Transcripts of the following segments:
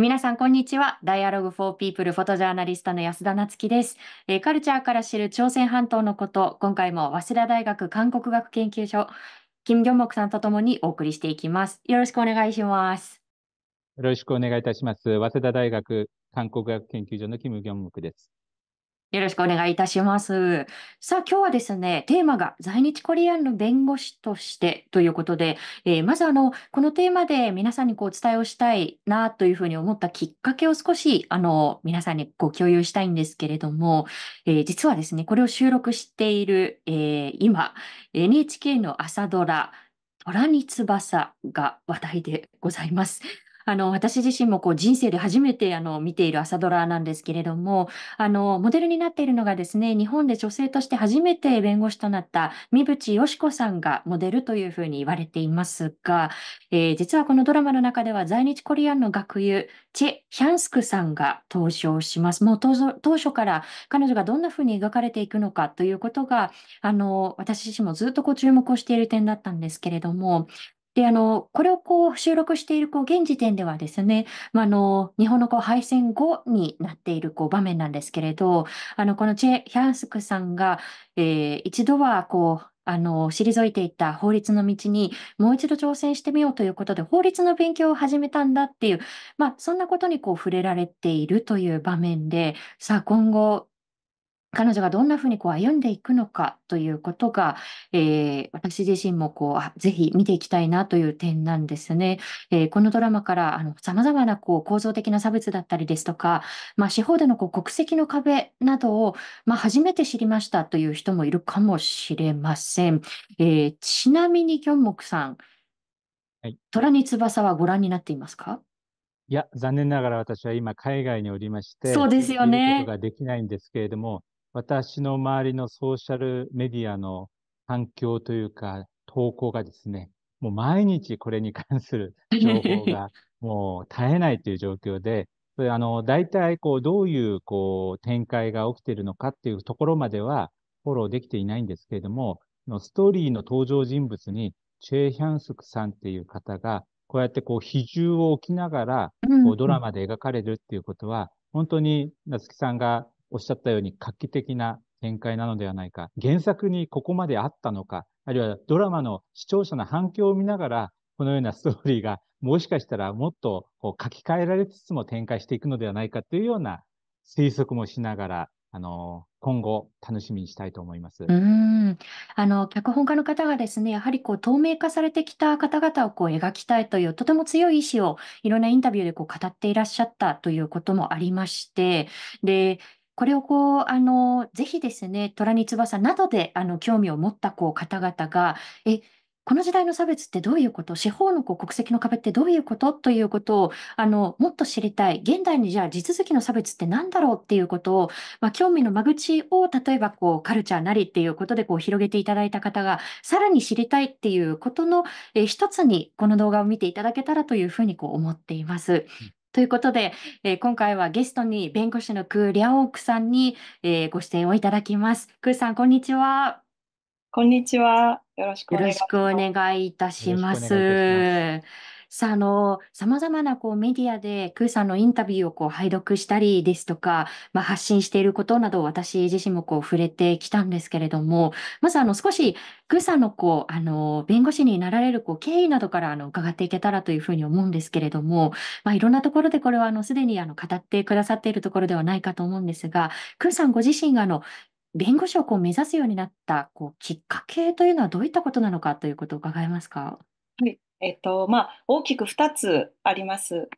皆さん、こんにちは。ダイアログフォーピープルフォトジャーナリストの安田なつきです、えー、カルチャーから知る朝鮮半島のこと、今回も早稲田大学韓国学研究所、金魚木さんとともにお送りしていきます。よろしくお願いします。よろしくお願いいたします。早稲田大学韓国学研究所の金魚木です。よろしくお願いいたします。さあ、今日はですね、テーマが在日コリアンの弁護士としてということで、えー、まずあの、このテーマで皆さんにこうお伝えをしたいなというふうに思ったきっかけを少し、あの、皆さんにご共有したいんですけれども、えー、実はですね、これを収録している、えー、今、NHK の朝ドラ、虎に翼が話題でございます。あの、私自身もこう人生で初めてあの、見ている朝ドラなんですけれども、あの、モデルになっているのがですね、日本で女性として初めて弁護士となった三淵よし子さんがモデルというふうに言われていますが、えー、実はこのドラマの中では在日コリアンの学友、チェ・ヒャンスクさんが登場します。もう当初から彼女がどんなふうに描かれていくのかということが、あの、私自身もずっとこう注目をしている点だったんですけれども、で、あの、これをこう収録しているこう現時点ではですね、まあ、あの、日本のこう敗戦後になっているこう場面なんですけれど、あの、このチェ・ヒャンスクさんが、えー、一度はこう、あの、退いていた法律の道にもう一度挑戦してみようということで、法律の勉強を始めたんだっていう、まあ、そんなことにこう触れられているという場面で、さあ、今後、彼女がどんなふうにこう歩んでいくのかということが、えー、私自身もこうぜひ見ていきたいなという点なんですね。えー、このドラマからあのざまなこう構造的な差別だったりですとか、まあ、司法でのこう国籍の壁などを、まあ、初めて知りましたという人もいるかもしれません。えー、ちなみにきョンモクさん、はい、虎に翼はご覧になっていますかいや、残念ながら私は今海外におりまして、そうですよね。ということができないんですけれども、私の周りのソーシャルメディアの環境というか、投稿がですね、もう毎日これに関する情報が もう絶えないという状況で、あの大体こうどういうこう展開が起きているのかっていうところまではフォローできていないんですけれども、ストーリーの登場人物にチェ・ヒャンスクさんっていう方が、こうやってこう比重を置きながらドラマで描かれるっていうことは、本当に夏木さんがおっしゃったように画期的な展開なのではないか、原作にここまであったのか、あるいはドラマの視聴者の反響を見ながら、このようなストーリーがもしかしたらもっとこう書き換えられつつも展開していくのではないかというような推測もしながら、あの、今後楽しみにしたいと思います。うん。あの、脚本家の方がですね、やはりこう透明化されてきた方々をこう描きたいというとても強い意志をいろんなインタビューでこう語っていらっしゃったということもありまして、で、これをこう、あの、ぜひですね、虎に翼などで、あの、興味を持ったこう方々が、え、この時代の差別ってどういうこと、司法のこう国籍の壁ってどういうことということをあのもっと知りたい、現代にじゃあ地続きの差別って何だろうっていうことを、まあ、興味の間口を例えばこうカルチャーなりっていうことでこう広げていただいた方が、さらに知りたいっていうことの、え一つにこの動画を見ていただけたらというふうにこう思っています。ということで、えー、今回はゲストに弁護士のクー・リャオークさんに、えー、ご出演をいただきます。クーさん、こんにちは。こんにちは。よろしくお願いいたします。さあ、あの、様々なこうメディアで、クーさんのインタビューをこう拝読したりですとか、まあ、発信していることなど、私自身もこう触れてきたんですけれども、まずあの、少し、クーさんのこう、あの、弁護士になられるこう経緯などからあの伺っていけたらというふうに思うんですけれども、まあ、いろんなところでこれはあの、すでにあの、語ってくださっているところではないかと思うんですが、クーさんご自身があの、弁護士をこう目指すようになったこうきっかけというのはどういったことなのかということを伺えますか。はい、えっとまあ、大きく2つあります。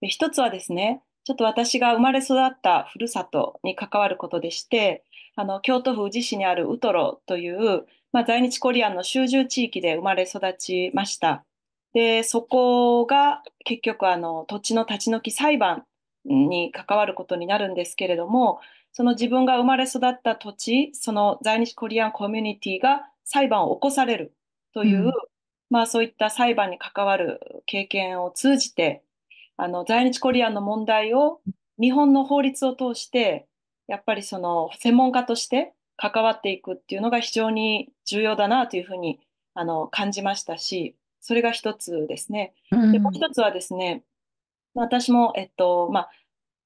で1つはですねちょっと私が生まれ育ったふるさとに関わることでしてあの京都府宇治市にあるウトロという、まあ、在日コリアンの集中地域で生まれ育ちました。でそこが結局あの土地の立ち退き裁判に関わることになるんですけれどもその自分が生まれ育った土地その在日コリアンコミュニティが裁判を起こされるという、うんまあ、そういった裁判に関わる経験を通じてあの在日コリアンの問題を日本の法律を通してやっぱりその専門家として関わっていくっていうのが非常に重要だなというふうにあの感じましたしそれが一つですね。でもう一つはですね私も、えっとまあ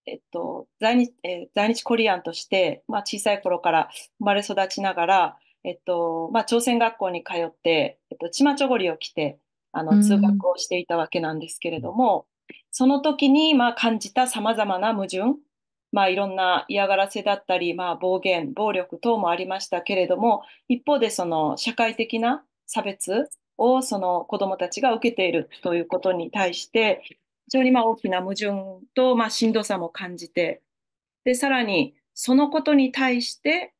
えっと在日え在日コリアンとして、まあ、小さい頃から生まれ育ちながらえっと、まあ、朝鮮学校に通って、えっと、チマチョゴリを着て、あの、通学をしていたわけなんですけれども、うん、その時に、まあ、感じた様々な矛盾、まあ、いろんな嫌がらせだったり、まあ、暴言、暴力等もありましたけれども、一方で、その、社会的な差別を、その、子供たちが受けているということに対して、非常に、まあ、大きな矛盾と、まあ、しんどさも感じて、で、さらに、そのことに対して、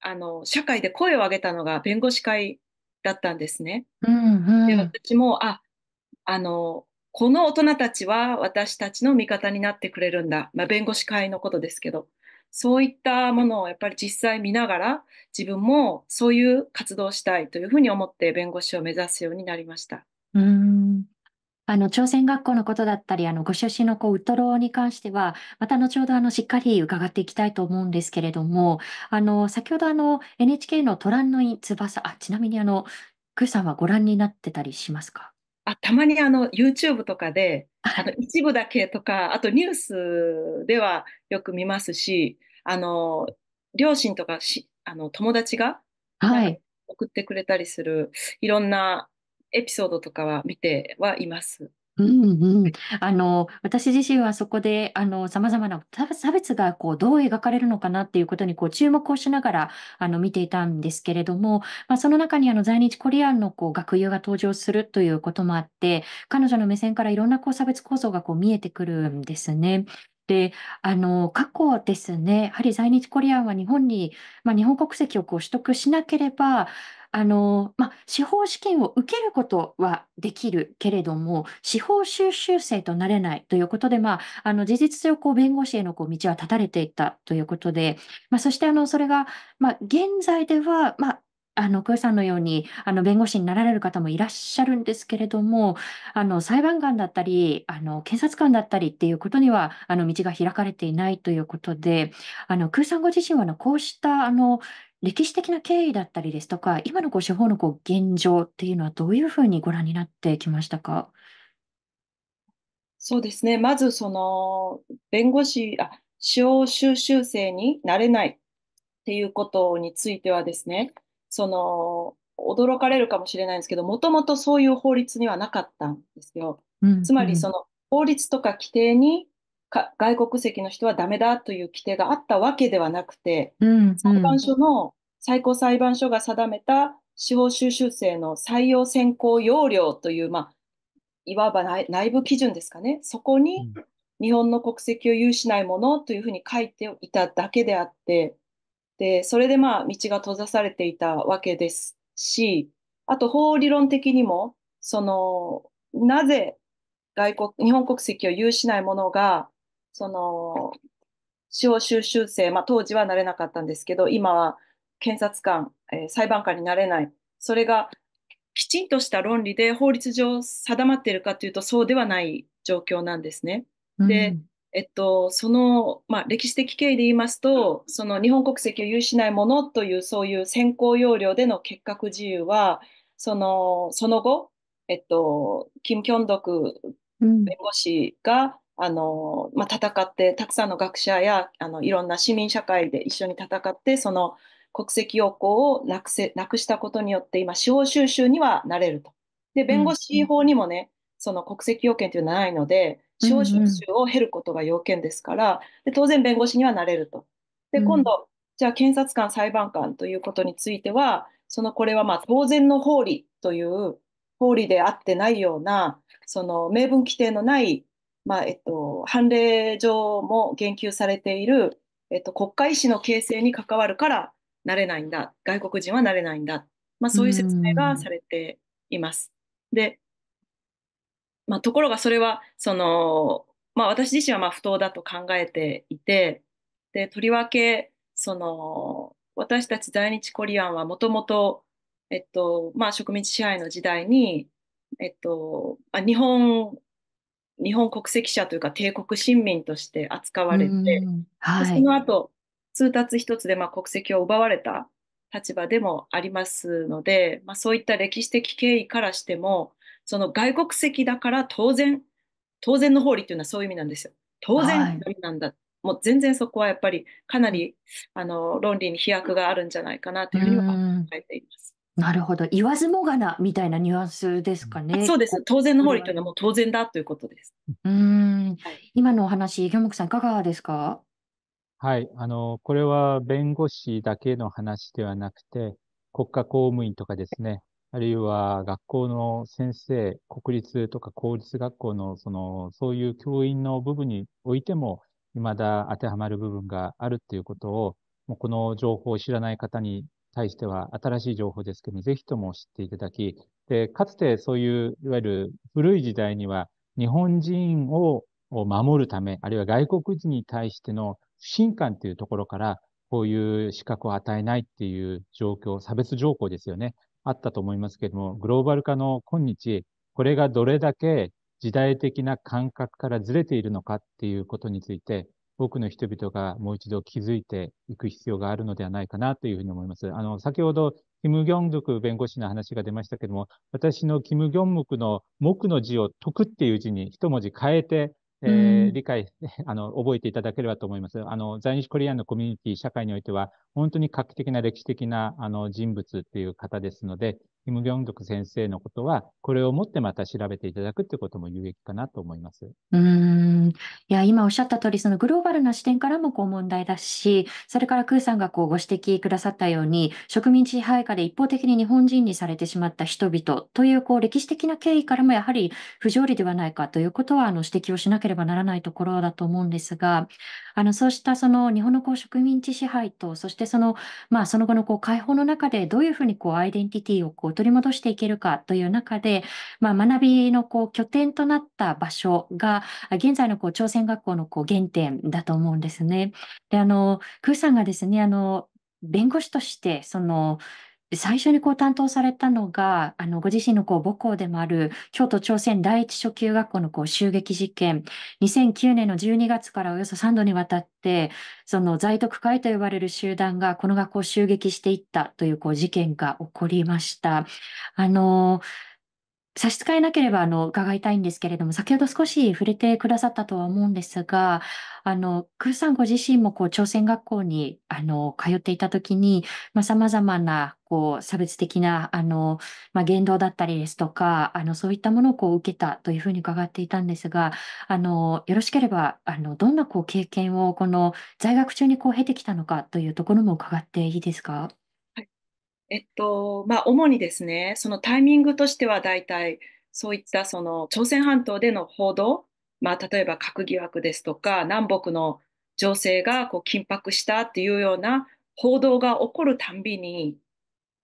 あの社会で声を上げたのが弁護士会だったんですね。うんうん、で私もああのこの大人たちは私たちの味方になってくれるんだ、まあ、弁護士会のことですけどそういったものをやっぱり実際見ながら自分もそういう活動をしたいというふうに思って弁護士を目指すようになりました。うんあの、朝鮮学校のことだったり、あの、ご出身のこう、ウトロに関しては、また後ほどあの、しっかり伺っていきたいと思うんですけれども、あの、先ほどあの、NHK のトランの翼、あ、ちなみにあの、クーさんはご覧になってたりしますかあたまにあの YouTube とかで、あの一部だけとか、あとニュースではよく見ますし、あの両親とかしあの友達が送ってくれたりする、いろんなエピソードとかは見てはいます。うんうん、あの私自身はそこでさまざまな差別がこうどう描かれるのかなっていうことにこう注目をしながらあの見ていたんですけれども、まあ、その中にあの在日コリアンのこう学友が登場するということもあって彼女の目線からいろんなこう差別構造がこう見えてくるんですね。で、あの、過去ですね、やはり在日コリアンは日本に、まあ、日本国籍をこう取得しなければ、あの、ま、司法試験を受けることはできるけれども、司法修習生となれないということで、ま、あの、事実上、こう、弁護士へのこう道は断たれていたということで、ま、そしてあの、それが、ま、現在では、ま、あの、くよさんのように、あの、弁護士になられる方もいらっしゃるんですけれども、あの、裁判官だったり、あの、検察官だったりっていうことには、あの、道が開かれていないということで、あの、くさんご自身は、あの、こうした、あの、歴史的な経緯だったりですとか、今のこう司法のこう現状っていうのはどういうふうにご覧になってきましたか？そうですね、まずその弁護士あ、司法修習生になれないっていうことについてはですね、その驚かれるかもしれないんですけど、もともとそういう法律にはなかったんですよ。うんうん、つまりその法律とか規定に外国籍の人はダメだという規定があったわけではなくて、うんうん、裁判所の最高裁判所が定めた司法修習生の採用選考要領という、まあ、いわば内部基準ですかね、そこに日本の国籍を有しないものというふうに書いていただけであって、でそれでまあ道が閉ざされていたわけですし、あと法理論的にも、そのなぜ外国日本国籍を有しないものがその、司法修習生、まあ、当時はなれなかったんですけど、今は検察官、えー、裁判官になれない。それがきちんとした論理で法律上定まっているかというと、そうではない状況なんですね。で、うんえっと、その、まあ、歴史的経緯で言いますと、その日本国籍を有しないものという、そういう選考要領での結核自由は、その、その後、えっと、キム・キョンドク弁護士が、あの、まあ、戦ってたくさんの学者やあのいろんな市民社会で一緒に戦ってその国籍要項をなくせなくしたことによって今司法収集にはなれると。で弁護士法にもね、その国籍要件というのはないので司法収集を経ることが要件ですから、で当然弁護士にはなれると。で今度、じゃあ検察官裁判官ということについてはそのこれはま当然の法理という法理であってないようなその明文規定のないまあえっと、判例上も言及されている、えっと、国家意思の形成に関わるからなれないんだ外国人はなれないんだ、まあ、そういう説明がされています。で、まあ、ところがそれはその、まあ、私自身はま不当だと考えていてでとりわけその私たち在日コリアンはもともと、えっとまあ、植民地支配の時代に、えっとまあ、日本日本国籍者というか帝国臣民として扱われて、はい、その後通達一つでま国籍を奪われた立場でもありますので、まあ、そういった歴史的経緯からしてもその外国籍だから当然当然の法理というのはそういう意味なんですよ。当然のなんだ、はい、もう全然そこはやっぱりかなりあの論理に飛躍があるんじゃないかなというふうには考えています。なるほど。言わずもがなみたいなニュアンスですかね。そうです。当然の法理というのはもう当然だということです。うん。今のお話、魚木さん、いかがですかはい。あの、これは弁護士だけの話ではなくて、国家公務員とかですね、あるいは学校の先生、国立とか公立学校の、その、そういう教員の部分においても、未だ当てはまる部分があるっていうことを、もうこの情報を知らない方に対しては新しい情報ですけども、ぜひとも知っていただき、でかつてそういういわゆる古い時代には日本人を守るため、あるいは外国人に対しての不信感というところから、こういう資格を与えないっていう状況、差別条項ですよね、あったと思いますけども、グローバル化の今日、これがどれだけ時代的な感覚からずれているのかっていうことについて、多くの人々がもう一度気づいていく必要があるのではないかなというふうに思います。あの、先ほど、キム・ギョンドク弁護士の話が出ましたけども、私のキム・ギョンムクの木の字を徳っていう字に一文字変えて、えー、理解、あの、覚えていただければと思います。あの、在日コリアンのコミュニティ、社会においては、本当に画期的な歴史的な、あの、人物っていう方ですので、キム・ギョンドク先生のことは、これをもってまた調べていただくということも有益かなと思います。うんいや今おっしゃった通り、そのグローバルな視点からもこう問題だし、それからクーさんがこうご指摘くださったように、植民地支配下で一方的に日本人にされてしまった人々というこう歴史的な経緯からもやはり不条理ではないかということはあの指摘をしなければならないところだと思うんですが、あの、そうしたその日本のこう植民地支配と、そしてその、まあ、その後のこう解放の中でどういうふうにこうアイデンティティをこう取り戻していけるかという中で、まあ、学びのこう拠点となった場所が、現在のこう朝鮮学校のこう原点だと思うんですね。で、あの、クーさんがですね、あの、弁護士として、その、最初にこう担当されたのが、あの、ご自身のこう母校でもある、京都朝鮮第一初級学校のこう襲撃事件、2009年の12月からおよそ3度にわたって、その在徳会と呼ばれる集団がこの学校を襲撃していったというこう事件が起こりました。あのー差し支えなければ、あの、伺いたいんですけれども、先ほど少し触れてくださったとは思うんですが、あの、クーさんご自身も、こう、朝鮮学校に、あの、通っていたときに、まあ、様々な、こう、差別的な、あの、まあ、言動だったりですとか、あの、そういったものを、こう、受けたというふうに伺っていたんですが、あの、よろしければ、あの、どんな、こう、経験を、この、在学中に、こう、経てきたのかというところも伺っていいですかえっとまあ、主にですねそのタイミングとしては大体そういったその朝鮮半島での報道、まあ、例えば核疑惑ですとか南北の情勢がこう緊迫したっていうような報道が起こるたんびに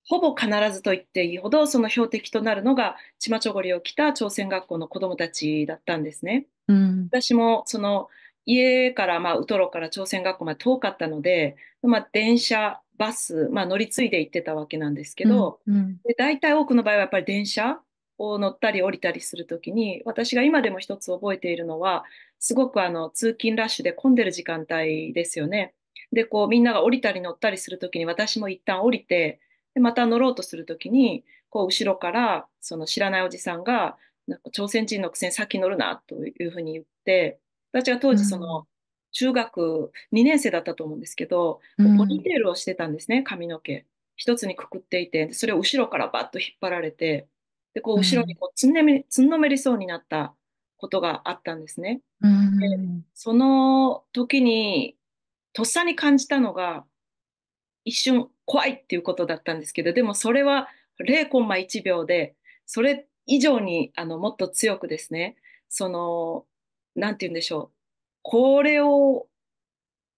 ほぼ必ずと言っていいほどその標的となるのがチマチョゴリを着た朝鮮学校の子どもたちだったんですね。うん、私もその家から、まあ、ウトロから朝鮮学校まで遠かったので、まあ、電車バス、まあ、乗り継いで行ってたわけなんですけど、うんうん、で大体多くの場合はやっぱり電車を乗ったり降りたりする時に私が今でも一つ覚えているのはすごくあの通勤ラッシュで混んでる時間帯ですよね。でこうみんなが降りたり乗ったりする時に私も一旦降りてでまた乗ろうとする時にこう後ろからその知らないおじさんがなんか朝鮮人のくせに先乗るなというふうに言って私は当時その、中学2年生だったと思うんですけど、ポニーテールをしてたんですね、髪の毛。一つにくくっていて、それを後ろからバッと引っ張られて、でこう後ろにこうつんねうん、つんのめりそうになったことがあったんですね。うん、でその時に、とっさに感じたのが、一瞬怖いっていうことだったんですけど、でもそれは0コンマ1秒で、それ以上にあのもっと強くですね、その、なんて言うんでしょう、これを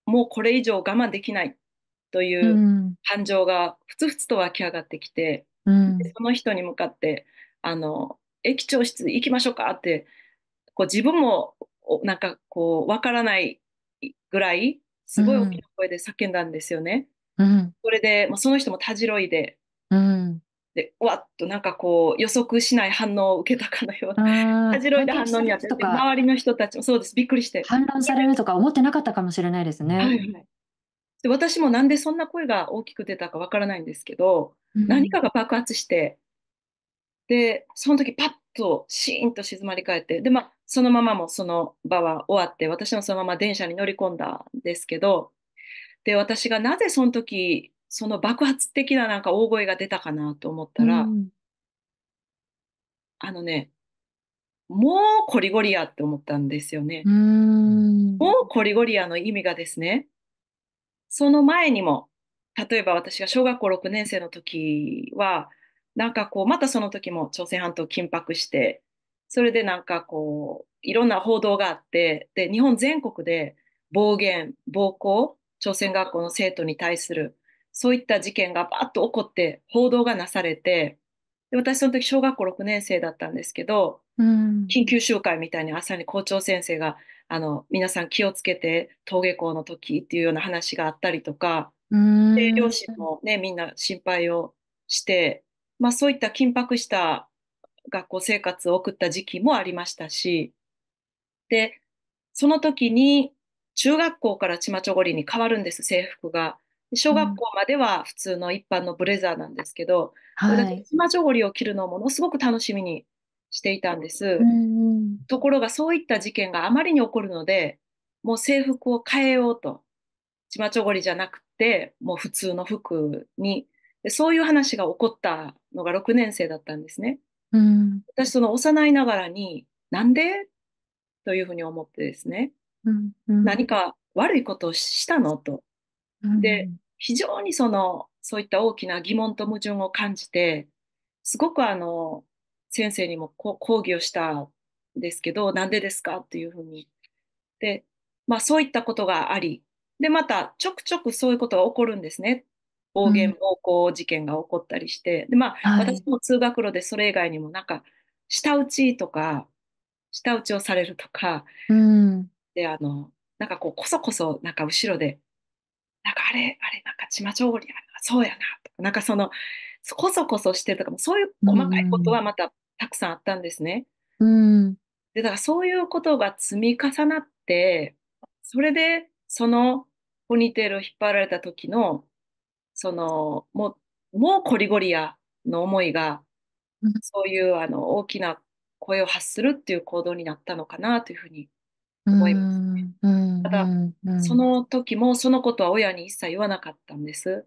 もうこれ以上我慢できないという感情がふつふつと湧き上がってきて、うん、その人に向かってあの駅長室行きましょうかってこう自分もなんかこうわからないぐらいすごい大きな声で叫んだんですよね。うん、それで、まあ、その人もたじろいででわっとなんかこう予測しない反応を受けたかのような恥じろいな反応にあって周りの人たちもそうですびっくりして反乱されるとか思ってなかったかもしれないですね。はいはい、で私もなんでそんな声が大きく出たかわからないんですけど、うん、何かが爆発してでその時パッとシーンと静まり返ってで、まあ、そのままもその場は終わって私もそのまま電車に乗り込んだんですけどで私がなぜその時その爆発的ななんか大声が出たかなと思ったら、うん、あのねもうコリゴリアって思ったんですよね。うもうコリゴリアの意味がですねその前にも例えば私が小学校6年生の時はなんかこうまたその時も朝鮮半島緊迫してそれでなんかこういろんな報道があってで日本全国で暴言暴行朝鮮学校の生徒に対するそういった事件がばっと起こって報道がなされてで私その時小学校6年生だったんですけど、うん、緊急集会みたいに朝に校長先生があの皆さん気をつけて登下校の時っていうような話があったりとか、うん、で両親も、ね、みんな心配をして、まあ、そういった緊迫した学校生活を送った時期もありましたしでその時に中学校からチマチョゴリに変わるんです制服が。小学校までは普通の一般のブレザーなんですけど、うん、これまょりを着るのをものすごく楽しみにしていたんです、うんところがそういった事件があまりに起こるのでもう制服を変えようとちまちょごりじゃなくてもう普通の服にそういう話が起こったのが6年生だったんですね。うん、私その幼いながらになんでというふうに思ってですね、うんうん、何か悪いことをしたのとで、非常にその、そういった大きな疑問と矛盾を感じて、すごくあの、先生にも抗議をしたんですけど、なんでですかっていうふうに。で、まあそういったことがあり、で、またちょくちょくそういうことが起こるんですね。暴言、暴行事件が起こったりして、うん、で、まあ、はい、私も通学路でそれ以外にもなんか、舌打ちとか、舌打ちをされるとか、うん、で、あの、なんかこう、こそこそ、なんか後ろでなんかあれ、あれ、なんかチマチョあ、やな、そうやな、とか、なんかその、こそこそしてとかも、そういう細かいことはまたたくさんあったんですね。うん。で、だからそういうことが積み重なって、それで、そのポニーテールを引っ張られた時の、その、もう、もうコリゴリアの思いが、そういうあの大きな声を発するっていう行動になったのかなというふうに思います、ただ、その時もそのことは親に一切言わなかったんです。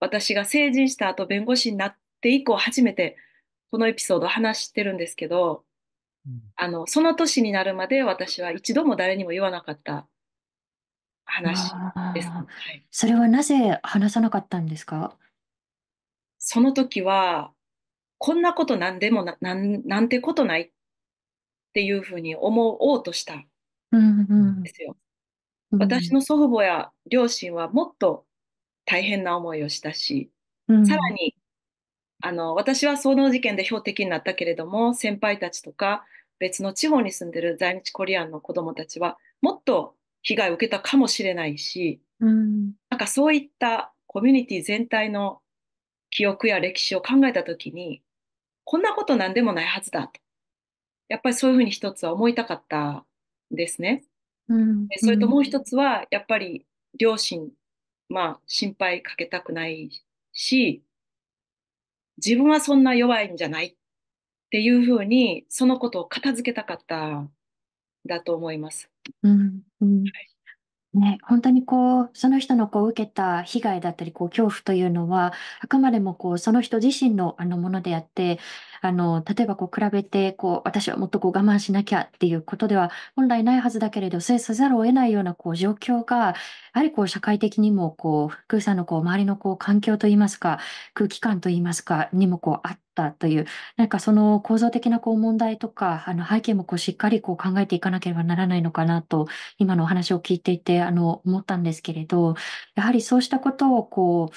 私が成人した後弁護士になって以降初めてこのエピソード話してるんですけど、あのその年になるまで私は一度も誰にも言わなかった話です。それはなぜ話さなかったんですかその時はこんなこと何でもななんてことないっっていうふうに思おうとしたんですよ。うんうん、私の祖父母や両親はもっと大変な思いをしたし、うん、さらにあの私はその事件で標的になったけれども先輩たちとか別の地方に住んでる在日コリアンの子どもたちはもっと被害を受けたかもしれないし、うん、なんかそういったコミュニティ全体の記憶や歴史を考えた時にこんなこと何でもないはずだとやっぱりそういうふうに一つは思いたかったですね。うん、それともう一つはやっぱり両親、まあ、心配かけたくないし自分はそんな弱いんじゃないっていうふうにそのことを片付けたかっただと思います。うん、うんはい、ね、本当にこう、その人のこう受けた被害だったり、こう恐怖というのは、あくまでもこう、その人自身のあのものであって、あの、例えばこう比べて、こう、私はもっとこう我慢しなきゃっていうことでは、本来ないはずだけれど、そうせざるを得ないようなこう状況が、やはりこう社会的にもこう、クーさんのこう周りのこう環境と言いますか、空気感と言いますか、にもこうあっったという、かその構造的なこう問題とか、あの背景もこうしっかりこう考えていかなければならないのかなと、今のお話を聞いていて、あの、思ったんですけれど、やはりそうしたことをこう、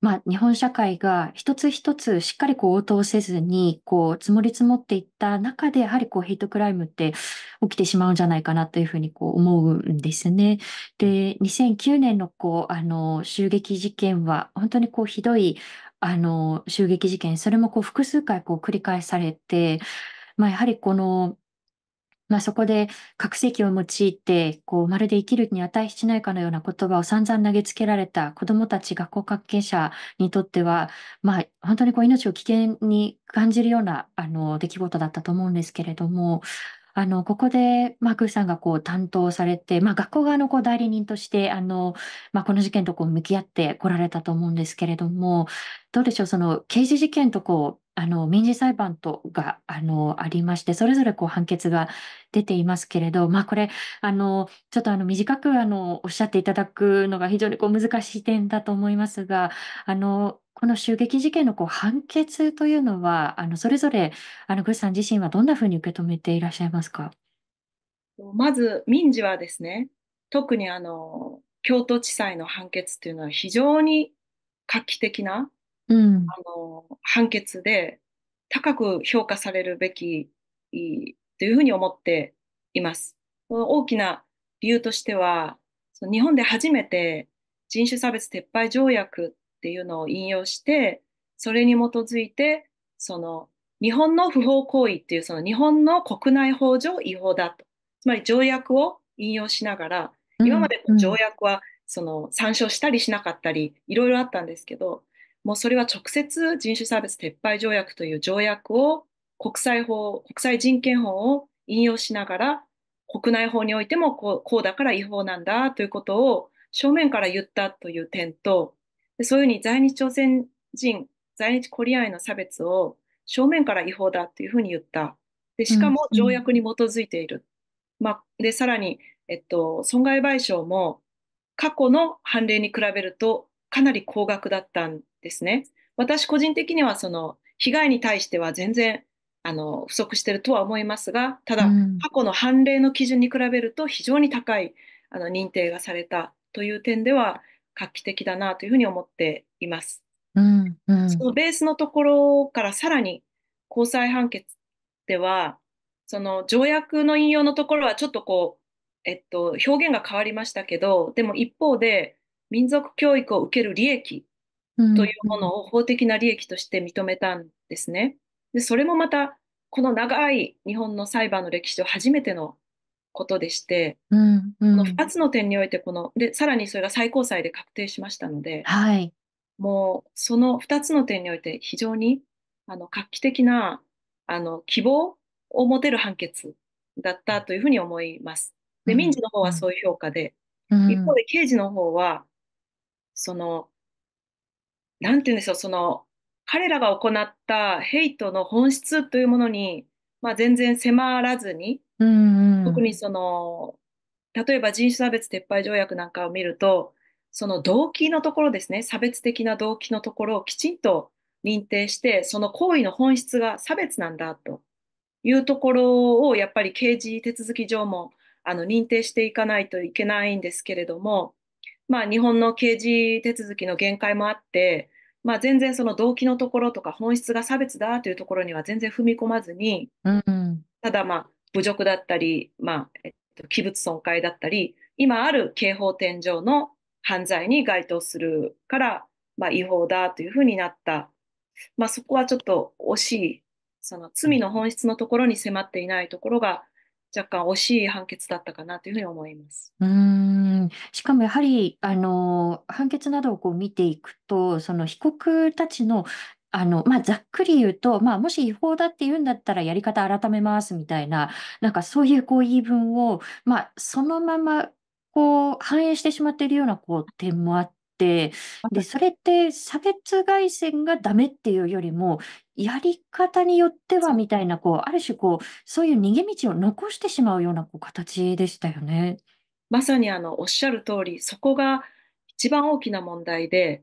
まあ、日本社会が一つ一つしっかりこう応答せずに、こう積もり積もっていった中で、やはりこうヘイトクライムって起きてしまうんじゃないかなというふうにこう思うんですね。で、2009年のこう、あの、襲撃事件は本当にこうひどい、あの襲撃事件、それもこう複数回こう繰り返されて、まあ、やはりこの、まあ、そこで拡声器を用いてこうまるで生きるに値しないかのような言葉を散々投げつけられた子どもたち学校関係者にとっては、まあ、本当にこう命を危険に感じるようなあの出来事だったと思うんですけれども、あの、ここで、マークさんがこう担当されて、まあ、学校側のこう代理人として、あの、まあ、この事件とこう向き合ってこられたと思うんですけれども、どうでしょう、その刑事事件とこう、あの、民事裁判とが、あの、ありまして、それぞれこう判決が出ていますけれど、まあ、これ、あの、ちょっとあの、短くあの、おっしゃっていただくのが非常にこう難しい点だと思いますが、あの、この襲撃事件のこう判決というのは、あのそれぞれあのグさん自身はどんなふうに受け止めていらっしゃいますかまず民事はですね、特にあの京都地裁の判決というのは非常に画期的な、うん、あの判決で高く評価されるべきというふうに思っています。大きな理由としては、日本で初めて人種差別撤廃条約っていうのを引用してそれに基づいてその日本の不法行為っていうその日本の国内法上違法だとつまり条約を引用しながら今まで条約はその参照したりしなかったりいろいろあったんですけどもうそれは直接人種差別撤廃条約という条約を国際法国際人権法を引用しながら国内法においてもこうこうだから違法なんだということを正面から言ったという点とでそういうふうに在日朝鮮人、在日コリアンへの差別を正面から違法だというふうに言った。でしかも条約に基づいている。うん、まあ、でさらに、えっと、損害賠償も過去の判例に比べるとかなり高額だったんですね。私個人的にはその被害に対しては全然あの不足しているとは思いますがただ、うん、過去の判例の基準に比べると非常に高いあの認定がされたという点では画期的だなというふうに思っています。うんうん、そのベースのところからさらに高裁判決ではその条約の引用のところはちょっとこう、えっと、表現が変わりましたけどでも一方で民族教育を受ける利益というものを法的な利益として認めたんですね。でそれもまたこの長い日本の裁判の歴史上初めてのことでして、うんうん、この2つの点においてこのでさらにそれが最高裁で確定しましたので、はい、もうその2つの点において非常にあの画期的なあの希望を持てる判決だったというふうに思います。で民事の方はそういう評価で、うんうん、一方で刑事の方はその何て言うんでしょうその彼らが行ったヘイトの本質というものに、まあ、全然迫らずに、うん特にその、例えば人種差別撤廃条約なんかを見ると、その動機のところですね、差別的な動機のところをきちんと認定して、その行為の本質が差別なんだというところをやっぱり刑事手続き上もあの認定していかないといけないんですけれども、まあ、日本の刑事手続きの限界もあって、まあ、全然その動機のところとか本質が差別だというところには全然踏み込まずに、うんうん、ただまあ侮辱だったり、まあえっと、器物損壊だったり、今ある刑法天上の犯罪に該当するから、まあ、違法だというふうになった、まあ、そこはちょっと惜しい、その罪の本質のところに迫っていないところが、若干惜しい判決だったかなというふうに思います。うんしかもやはりあの判決などをこう見ていくとその被告たちのあの、まあ、ざっくり言うと、まあ、もし違法だって言うんだったらやり方改めますみたいな、なんかそういうこう言い分を、まあ、そのままこう反映してしまっているようなこう点もあって、で、それって差別外線がダメっていうよりも、やり方によってはみたいな、こう、ある種こう、そういう逃げ道を残してしまうようなこう形でしたよね。まさにあのおっしゃる通り、そこが一番大きな問題で、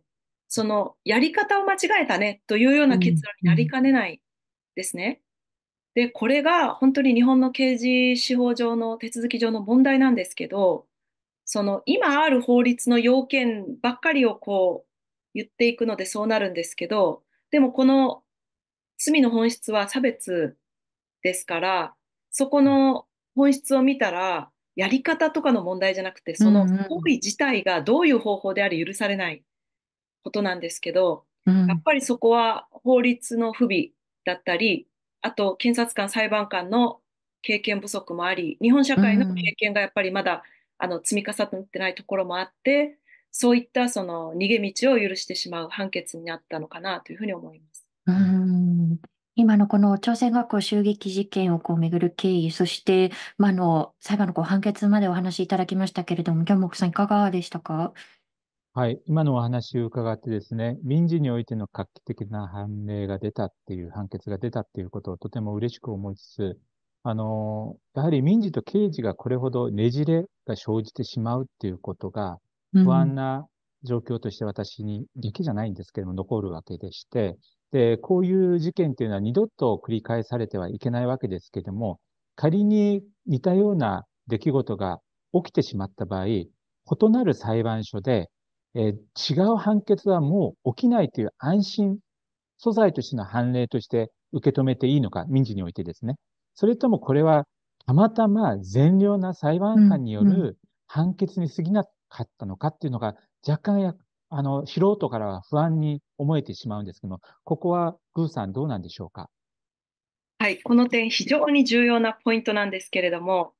そのやり方を間違えたねというような結論になりかねないですね。うんでこれが本当に日本の刑事司法上の手続き上の問題なんですけどその今ある法律の要件ばっかりをこう言っていくのでそうなるんですけどでもこの罪の本質は差別ですからそこの本質を見たらやり方とかの問題じゃなくてその行為自体がどういう方法であり許されないことなんですけど、うん、やっぱりそこは法律の不備だったり、あと検察官、裁判官の経験不足もあり、日本社会の経験がやっぱりまだ、あの積み重なってないところもあって、そういったその逃げ道を許してしまう判決になったのかなというふうに思います。うん今のこの朝鮮学校襲撃事件をこう巡る経緯、そして、まあの、裁判のこう判決までお話しいただきましたけれども、今日もさんいかがでしたかはい、今のお話を伺ってですね、民事においての画期的な判例が出たっていう、判決が出たっていうことをとても嬉しく思いつつ、あの、やはり民事と刑事がこれほどねじれが生じてしまうっていうことが、不安な状況として私に、だけじゃないんですけれども、残るわけでして、で、こういう事件っていうのは二度と繰り返されてはいけないわけですけども、仮に似たような出来事が起きてしまった場合、異なる裁判所でえー、違う判決はもう起きないという安心素材としての判例として受け止めていいのか、民事においてですね。それともこれはたまたま善良な裁判官による判決に過ぎなかったのかっていうのが若干やあの素人からは不安に思えてしまうんですけども、ここはグーさんどうなんでしょうか。はい、この点非常に重要なポイントなんですけれども、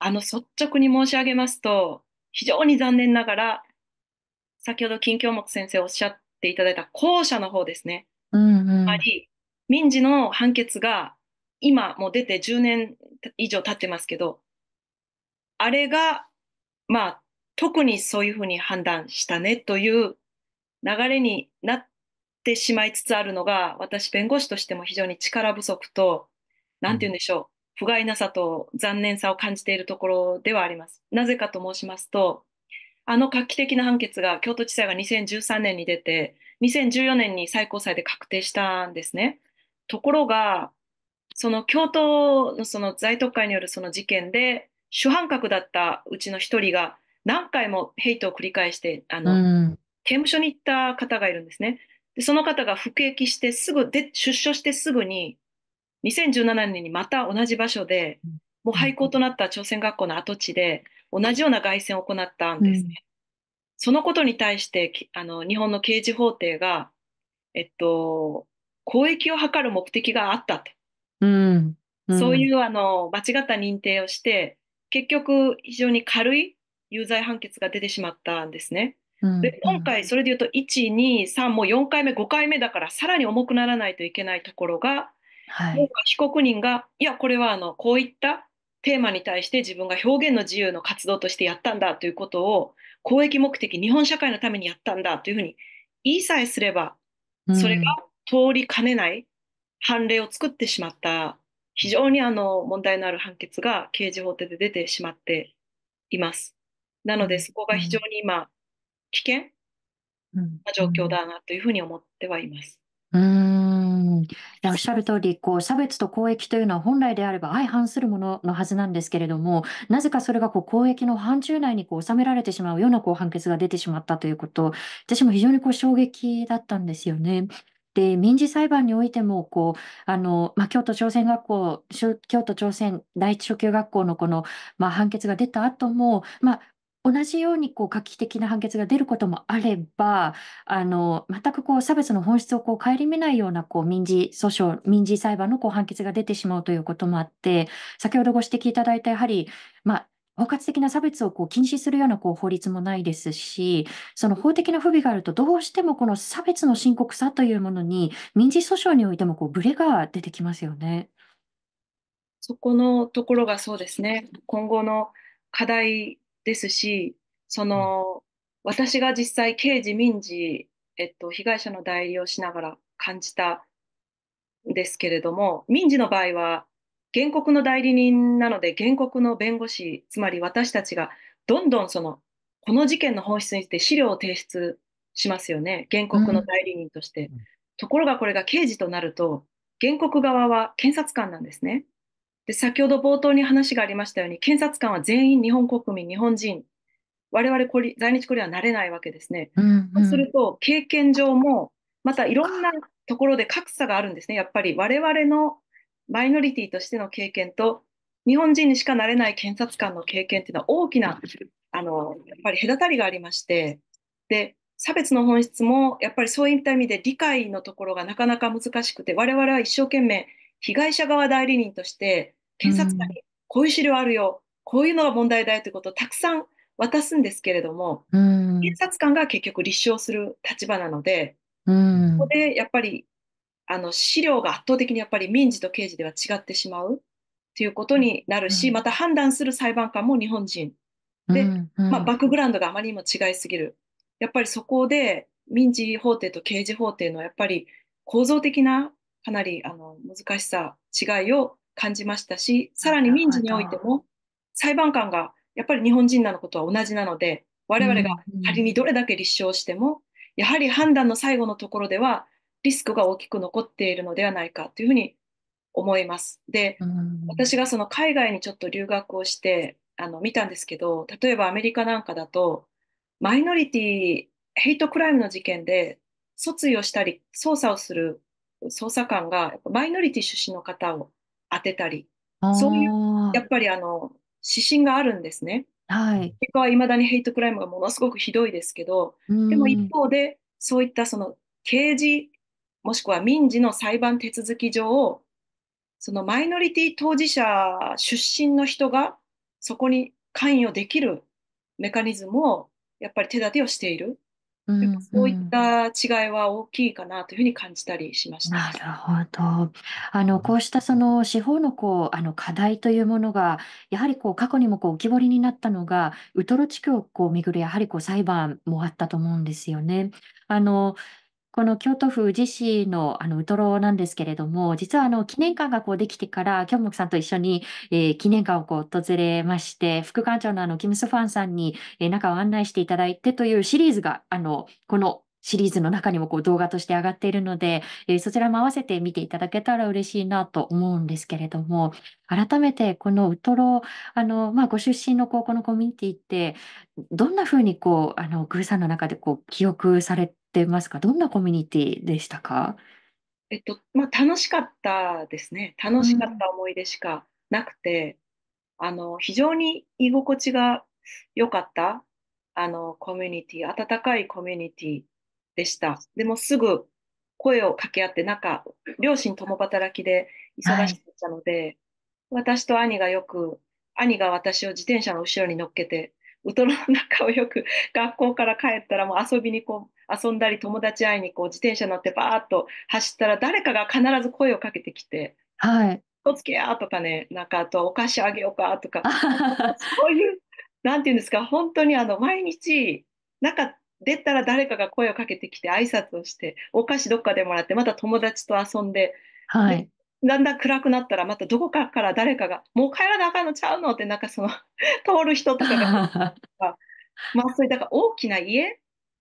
あの率直に申し上げますと、非常に残念ながら先ほど金京本先生おっしゃっていただいた後者の方ですね。うんうん、つまり民事の判決が今もう出て10年以上経ってますけどあれがまあ特にそういうふうに判断したねという流れになってしまいつつあるのが私弁護士としても非常に力不足と何て言うんでしょう、不甲斐なさと残念さを感じているところではあります。なぜかと申しますとあの画期的な判決が京都地裁が2013年に出て、2014年に最高裁で確定したんですね。ところが、その京都のその在特会によるその事件で、主犯格だったうちの1人が何回もヘイトを繰り返して、あの、刑務所に行った方がいるんですね。で、その方が服役してすぐで、出所してすぐに、2017年にまた同じ場所で、もう廃校となった朝鮮学校の跡地で、同じような凱旋を行ったんですね。うん、そのことに対してあの日本の刑事法廷が、えっと、公益を図る目的があったと、うんうん、そういうあの間違った認定をして結局非常に軽い有罪判決が出てしまったんですね。で今回それで言うと123も4回目5回目だからさらに重くならないといけないところが、はい、被告人がいやこれはあのこういったテーマに対して自分が表現の自由の活動としてやったんだということを公益目的日本社会のためにやったんだというふうに言いさえすればそれが通りかねない判例を作ってしまった非常にあの問題のある判決が刑事法廷で出てしまっています。なのでそこが非常に今危険な状況だなというふうに思ってはいます。うんおっしゃる通り、こう差別と公益というのは本来であれば相反するもののはずなんですけれども、なぜかそれがこう公益の範疇内にこう収められてしまうようなこう判決が出てしまったということ、私も非常にこう衝撃だったんですよね。で民事裁判においてもこうあの、まあ、京都朝鮮学校京都朝鮮第一初級学校のこの、まあ、判決が出た後も、まあ、同じようにこう画期的な判決が出ることもあれば、あの全くこう差別の本質をこう顧みないようなこう民事訴訟、民事裁判のこう判決が出てしまうということもあって、先ほどご指摘いただいたやはり、まあ、包括的な差別をこう禁止するようなこう法律もないですし、その法的な不備があると、どうしてもこの差別の深刻さというものに、民事訴訟においてもこうブレが出てきますよね。そこのところがそうですね、今後の課題ですし、その、私が実際刑事、民事、えっと、被害者の代理をしながら感じたんですけれども、民事の場合は、原告の代理人なので、原告の弁護士、つまり私たちがどんどんその、この事件の本質について資料を提出しますよね、原告の代理人として。うん、ところがこれが刑事となると、原告側は検察官なんですね。で先ほど冒頭に話がありましたように検察官は全員日本国民日本人我々在日コリアンはなれないわけですね。うんうん、そうすると経験上もまたいろんなところで格差があるんですね。やっぱり我々のマイノリティとしての経験と日本人にしかなれない検察官の経験っていうのは大きなあのやっぱり隔たりがありましてで差別の本質もやっぱりそういった意味で理解のところがなかなか難しくて我々は一生懸命被害者側代理人として検察官にこういう資料あるよ、こういうのが問題だよということをたくさん渡すんですけれども、うん、検察官が結局立証する立場なので、うん、ここでやっぱりあの資料が圧倒的にやっぱり民事と刑事では違ってしまうということになるし、うん、また判断する裁判官も日本人で、まあ、バックグラウンドがあまりにも違いすぎるやっぱりそこで民事法廷と刑事法廷のやっぱり構造的なかなりあの難しさ違いを感じましたしさらに民事においても裁判官がやっぱり日本人なのことは同じなので我々が仮にどれだけ立証しても、やはり判断の最後のところではリスクが大きく残っているのではないかというふうに思います。で、私がその海外にちょっと留学をしてあの見たんですけど例えばアメリカなんかだとマイノリティヘイトクライムの事件で訴追をしたり捜査をする捜査官がマイノリティ出身の方を当てたり、そういうやっぱりあの指針があるんですね。はい、結果はいまだにヘイトクライムがものすごくひどいですけど、でも一方でそういったその刑事もしくは民事の裁判手続き上をそのマイノリティ当事者出身の人がそこに関与できるメカニズムをやっぱり手立てをしている。そういった違いは大きいかなというふうに感じたりしました。なるほど。あの、こうしたその司法のこう、あの課題というものが、やはりこう過去にもこう浮き彫りになったのが、ウトロ地区をこう巡るやはりこう裁判もあったと思うんですよね。あの、この京都府宇治市の、あの、ウトロなんですけれども、実はあの、記念館がこうできてから、キョンモクさんと一緒に、えー記念館をこう訪れまして、副館長のあの、キム・ソファンさんに、えー中を案内していただいてというシリーズが、あの、このシリーズの中にもこう動画として上がっているので、えーそちらも合わせて見ていただけたら嬉しいなと思うんですけれども、改めてこのウトロ、あの、まあ、ご出身のこうこのコミュニティって、どんなふうにこう、あの、グーさんの中でこう、記憶されってますかどんなコミュニティでしたかえっとまあ、楽しかったですね楽しかった思い出しかなくて、うん、あの非常に居心地が良かったあのコミュニティ温かいコミュニティでしたでもすぐ声を掛け合ってなんか両親共働きで忙しかったので、はい、私と兄がよく兄が私を自転車の後ろに乗っけてウトロの中をよく 学校から帰ったらもう遊びにこう遊んだり友達会いにこう自転車乗ってバーッと走ったら誰かが必ず声をかけてきて「はい、とつけや」とかねなんかあとは「お菓子あげようか」とか そういうなんていうんですか本当にあの毎日なんか出たら誰かが声をかけてきて挨拶をしてお菓子どっかでもらってまた友達と遊んで、はい、だんだん暗くなったらまたどこかから誰かが「もう帰らなあかんのちゃうの?」ってなんかその 通る人とかが まあそういっだから大きな家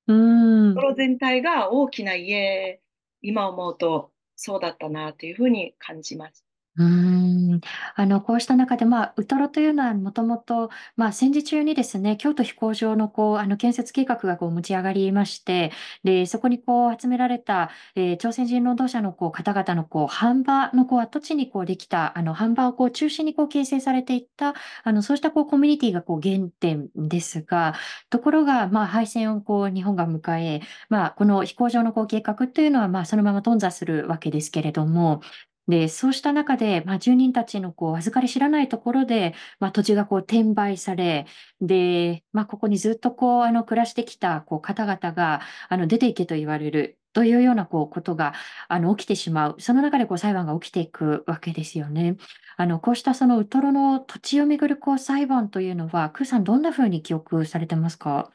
うん全体が大きな家今思うとそうだったなというふうに感じます。うん、あの、こうした中で、まあ、ウトロというのはもともと、まあ、戦時中にですね、京都飛行場のこう、あの、建設計画がこう持ち上がりまして、で、そこにこう集められた、えー、朝鮮人労働者のこう方々のこう、飯場のこう跡地にこうできた、あの、飯場をこう中心にこう形成されていった、あの、そうしたこうコミュニティがこう原点ですが、ところが、まあ、敗戦をこう日本が迎え、まあ、この飛行場のこう計画というのは、まあ、そのまま頓挫するわけですけれども、で、そうした中で、まあ、住人たちのこう預かり知らないところで、まあ、土地がこう転売され、で、まあ、ここにずっとこうあの暮らしてきたこう方々があの出ていけと言われるというようなこうことがあの起きてしまう、その中でこう裁判が起きていくわけですよね。あのこうしたそのウトロの土地をめぐるこう裁判というのは、クーさん、どんなふうに記憶されてますか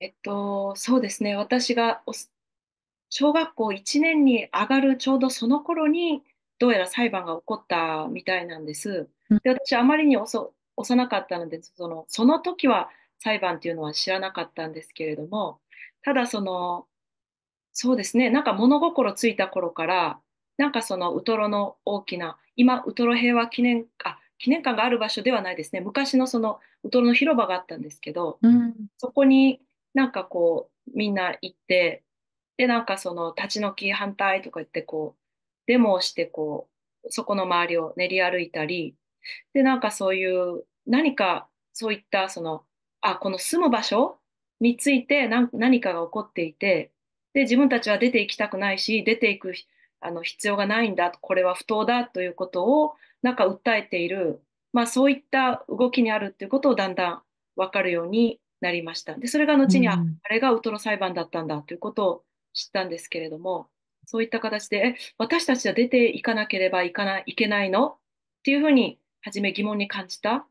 えっと、そうですね、私がお小学校1年に上がるちょうどその頃にどうやら裁判が起こったみたいなんです。で私あまりに幼かったのでそのその時は裁判っていうのは知らなかったんですけれどもただそのそうですねなんか物心ついた頃からなんかそのウトロの大きな今ウトロ平和記念あ記念館がある場所ではないですね昔のそのウトロの広場があったんですけど、うん、そこになんかこうみんな行ってで、なんかその立ち退き反対とか言って、こう、デモをして、こう、そこの周りを練り歩いたり、で、なんかそういう、何かそういったその、あ、この住む場所について何何かが起こっていて、で、自分たちは出ていきたくないし、出ていくあの必要がないんだ、これは不当だということを、なんか訴えている、まあそういった動きにあるっていうことをだんだん分かるようになりました。で、それが後に、うん、あれがウトロ裁判だったんだということを知ったんですけれども、そういった形で、え、私たちは出ていかなければいかないいけないのっていうふうに、初め疑問に感じた、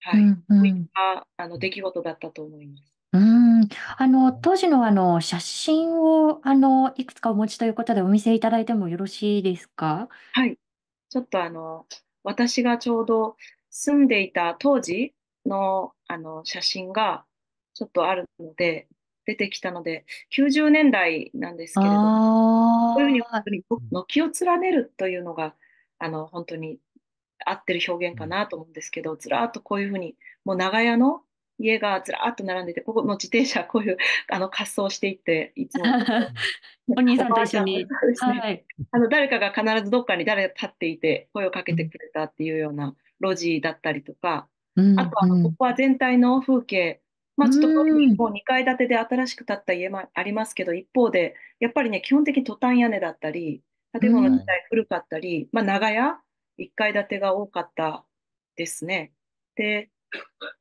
はい、うんうん、そういったあの出来事だったと思います。うんあの当時のあの写真をあのいくつかお持ちということでお見せいただいてもよろしいですかはいちょっとあの私がちょうど住んでいた当時のあの写真がちょっとあるので出てきたので、90年代なんですけれども、こういうふうに軒を連ねるというのが、あの本当に合ってる表現かなと思うんですけど、ずらっとこういうふうに、もう長屋の家がずらっと並んでて、ここの自転車、こういうあの滑走していって、いつも お兄さんと一緒に。ねはい、あの誰かが必ずどっかに誰か立っていて、声をかけてくれたっていうような路地だったりとか、うん、あとはここは全体の風景まあ、ちょっと2階建てで新しく建った家もありますけど、一方で、やっぱりね、基本的にトタン屋根だったり、建物自体古かったり、まあ、長屋、1階建てが多かったですね。で、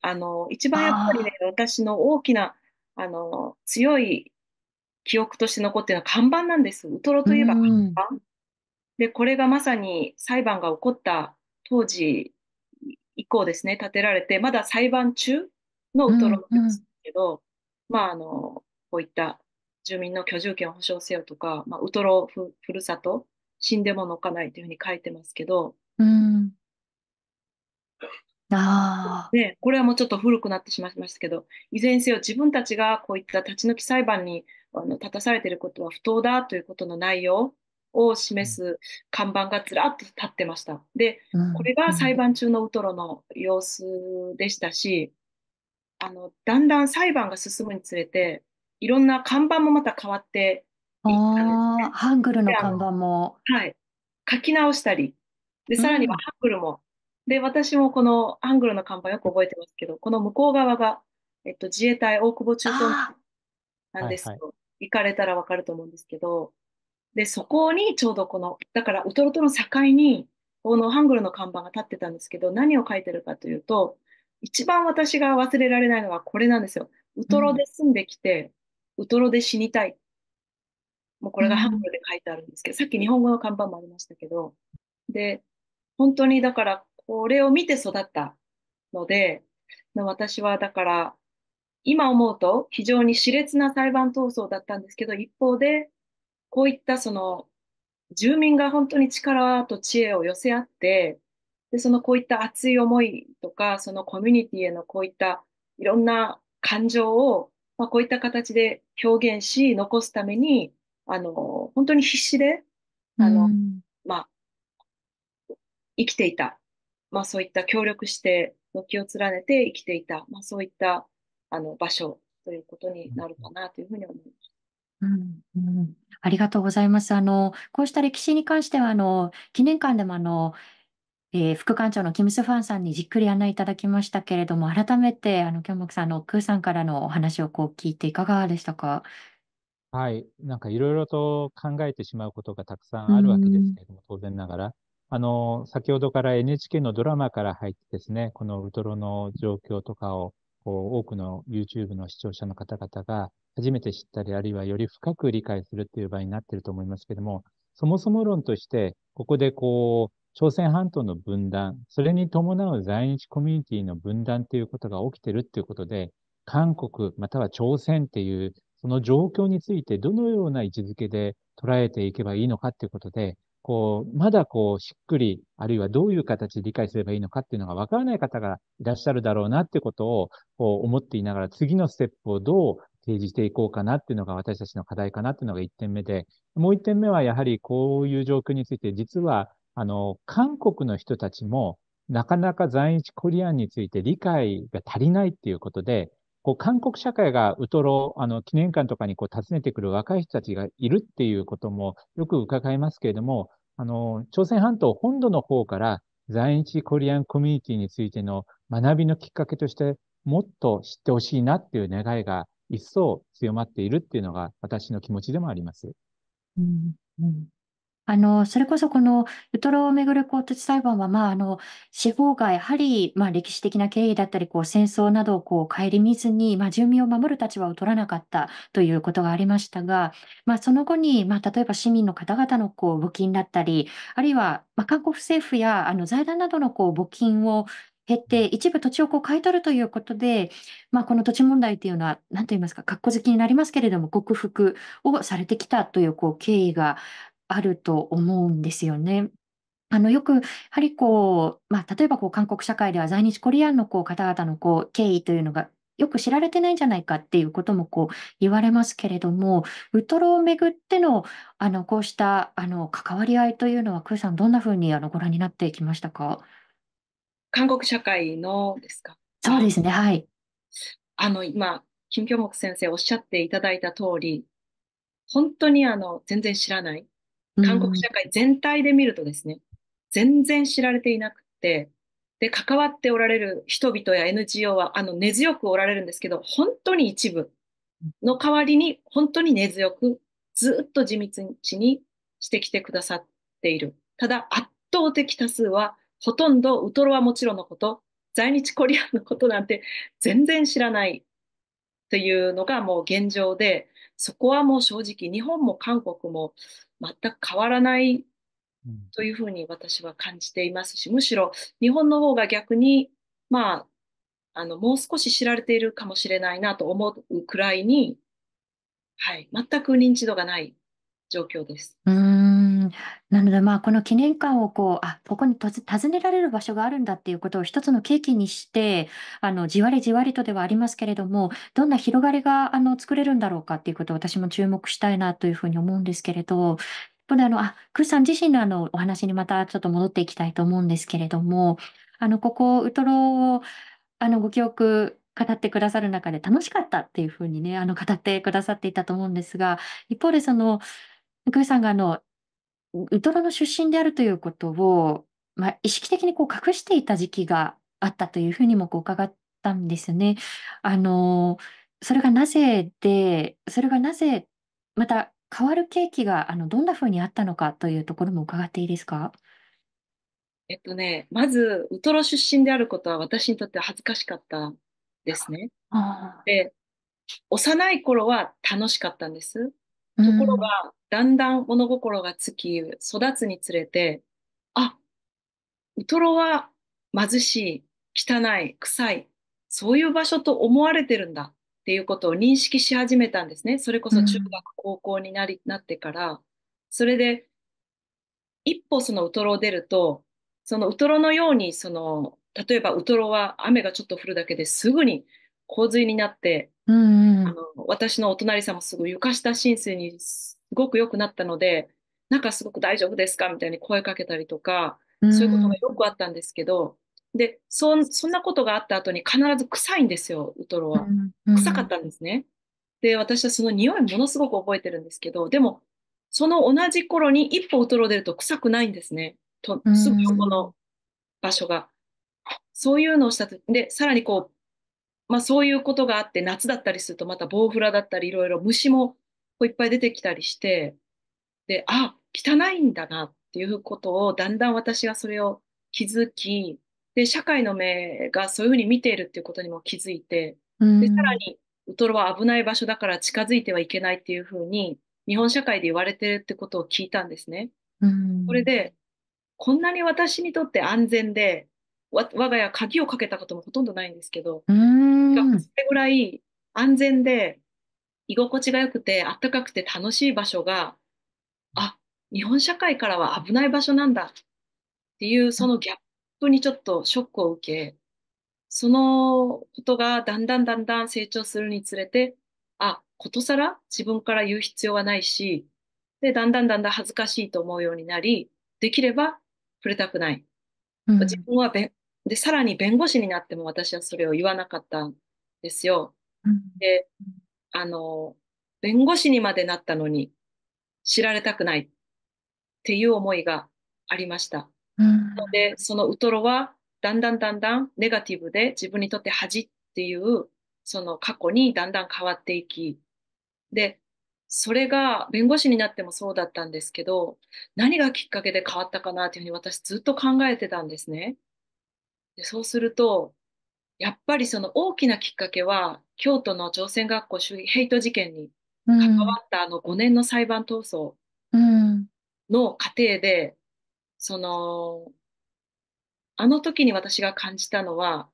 あの、一番やっぱりね、私の大きな、あの、強い記憶として残ってるのは看板なんです。ウトロといえば看板。で、これがまさに裁判が起こった当時以降ですね、建てられて、まだ裁判中のウトロなんですけど、うんうん、まああのこういった住民の居住権を保障せよとか、まあ、ウトロふふるさと死んでも乗かないというふうに書いてますけど、うん、あでこれはもうちょっと古くなってしまいましたけどいずれにせよ自分たちがこういった立ち退き裁判にあの立たされていることは不当だということの内容を示す看板がずらっと立ってました。でこれが裁判中のウトロの様子でしたし、あのだんだん裁判が進むにつれていろんな看板もまた変わっていったんですね、ハングルの看板も。はい、書き直したりでさらにはハングルも、うん、で私もこのハングルの看板よく覚えてますけどこの向こう側が、えっと、自衛隊大久保駐屯地なんですけど、はいはい、行かれたらわかると思うんですけどでそこにちょうどこのだからウトロとの境にこのハングルの看板が立ってたんですけど何を書いてるかというと一番私が忘れられないのはこれなんですよ。ウトロで住んできて、うん、ウトロで死にたい。もうこれがハングルで書いてあるんですけど、さっき日本語の看板もありましたけど、で、本当にだからこれを見て育ったので、私はだから今思うと非常に熾烈な裁判闘争だったんですけど、一方でこういったその住民が本当に力と知恵を寄せ合って、で、そのこういった熱い思いとか、そのコミュニティへのこういったいろんな感情を、まあ、こういった形で表現し、残すために、あの、本当に必死で、あの、まあ、生きていた。まあそういった協力して、軒を連ねて生きていた。まあそういった、あの、場所ということになるかなというふうに思います。うんうん、ありがとうございます。あの、こうした歴史に関しては、あの、記念館でも、あの、えー、副館長のキム・スファンさんにじっくり案内いただきましたけれども、改めて、あの、キョンクさんのクーさんからのお話をこう聞いていかがでしたかはい、なんかいろいろと考えてしまうことがたくさんあるわけですけれども、当然ながら。あの、先ほどから NHK のドラマから入ってですね、このウトロの状況とかを、こう、多くの YouTube の視聴者の方々が初めて知ったり、あるいはより深く理解するっていう場になってると思いますけども、そもそも論として、ここでこう、朝鮮半島の分断、それに伴う在日コミュニティの分断ということが起きてるっていうことで、韓国または朝鮮っていう、その状況についてどのような位置づけで捉えていけばいいのかっていうことで、こう、まだこう、しっくり、あるいはどういう形で理解すればいいのかっていうのがわからない方がいらっしゃるだろうなってことを、こう思っていながら、次のステップをどう提示していこうかなっていうのが私たちの課題かなっていうのが1点目で、もう1点目はやはりこういう状況について、実はあの、韓国の人たちも、なかなか在日コリアンについて理解が足りないっていうことで、こう韓国社会がウトロ、あの、記念館とかにこう訪ねてくる若い人たちがいるっていうこともよく伺いますけれども、あの、朝鮮半島本土の方から在日コリアンコミュニティについての学びのきっかけとして、もっと知ってほしいなっていう願いが一層強まっているっていうのが私の気持ちでもあります。うんうんあの、それこそこのウトロをめぐる公的裁判は、まあ、あの、司法がやはり、まあ、歴史的な経緯だったり、こう、戦争などをこう、顧みずに、まあ、住民を守る立場を取らなかったということがありましたが、まあ、その後に、まあ、例えば市民の方々のこう、募金だったり、あるいは、まあ、韓国政府や、あの、財団などのこう、募金を経て、一部土地をこう買い取るということで、まあ、この土地問題というのは、何と言いますか、格好好きになりますけれども、克服をされてきたというこう経緯があると思うんですよね。あのよくやはりこう、まあ、例えばこう韓国社会では在日コリアンのこう方々のこう経緯というのがよく知られてないんじゃないかっていうこともこう言われますけれども、ウトロをめぐってのあのこうしたあの関わり合いというのは、クーさん、どんなふうにあのご覧になってきましたか韓国社会のですかそうですね、はい。あの今、金京木先生おっしゃっていただいた通り、本当にあの全然知らない韓国社会全体で見るとですね、全然知られていなくて、で、関わっておられる人々や NGO は、あの、根強くおられるんですけど、本当に一部の代わりに、本当に根強く、ずっと地道にしてきてくださっている。ただ、圧倒的多数は、ほとんどウトロはもちろんのこと、在日コリアンのことなんて全然知らないというのがもう現状で、そこはもう正直、日本も韓国も全く変わらないというふうに私は感じていますし、むしろ日本の方が逆に、まあ、あの、もう少し知られているかもしれないなと思うくらいに、はい、全く認知度がない状況です。うんなので、まあ、この記念館をこう、あ、ここにとず訪ねられる場所があるんだっていうことを一つの契機にして、あの、じわりじわりとではありますけれども、どんな広がりが、あの、作れるんだろうかっていうことを私も注目したいなというふうに思うんですけれど、このあの、あ、クーさん自身のあの、お話にまたちょっと戻っていきたいと思うんですけれども、あの、ここ、ウトロを、あの、ご記憶、語ってくださる中で楽しかったっていうふうにね、あの、語ってくださっていたと思うんですが、一方でその、クーさんがあの、ウトロの出身であるということを、まあ、意識的にこう隠していた時期があったというふうにもこう伺ったんですね。あのそれがなぜで、それがなぜ、また変わる契機があのどんなふうにあったのかというところも伺っていいですか。えっとね、まずウトロ出身であることは私にとって恥ずかしかったですね。で、幼い頃は楽しかったんです。ところが、だんだん物心がつき、育つにつれて、あ、ウトロは貧しい、汚い、臭い、そういう場所と思われてるんだっていうことを認識し始めたんですね。それこそ中学、高校になり、なってから。それで、一歩そのウトロを出ると、そのウトロのように、その、例えばウトロは雨がちょっと降るだけですぐに洪水になって、うんうんの私のお隣さんもすぐ床下浸水にすごく良くなったのでなんかすごく大丈夫ですかみたいに声かけたりとかそういうことがよくあったんですけど、うん、でそんなことがあった後に必ず臭いんですよウトロは、臭かったんですねで私はその匂いものすごく覚えてるんですけどでもその同じ頃に一歩ウトロ出ると臭くないんですねとすぐ横の場所が、そういうのをしたとでさらにこうまあ、そういうことがあって夏だったりするとまたボウフラだったりいろいろ虫もいっぱい出てきたりしてであ汚いんだなっていうことをだんだん私がそれを気づきで社会の目がそういうふうに見ているっていうことにも気づいてでさらにウトロは危ない場所だから近づいてはいけないっていうふうに日本社会で言われてるってことを聞いたんですね。これでこんなに私にとって安全でわ我が家鍵をかけたこともほとんどないんですけど、それぐらい安全で居心地が良くてあったかくて楽しい場所があ日本社会からは危ない場所なんだっていうそのギャップにちょっとショックを受けそのことがだんだんだんだん成長するにつれてあことさら自分から言う必要はないしでだんだんだんだん恥ずかしいと思うようになりできれば触れたくない自分はで、さらに弁護士になっても私はそれを言わなかったんですよ。で、あの、弁護士にまでなったのに知られたくないっていう思いがありました。うん、で、そのウトロはだんだんだんだんネガティブで自分にとって恥っていうその過去にだんだん変わっていき、で、それが弁護士になってもそうだったんですけど、何がきっかけで変わったかなというふうに私ずっと考えてたんですね。でそうすると、やっぱりその大きなきっかけは、京都の朝鮮学校主義ヘイト事件に関わったあの5年の裁判闘争の過程で、うん、その、あの時に私が感じたのは、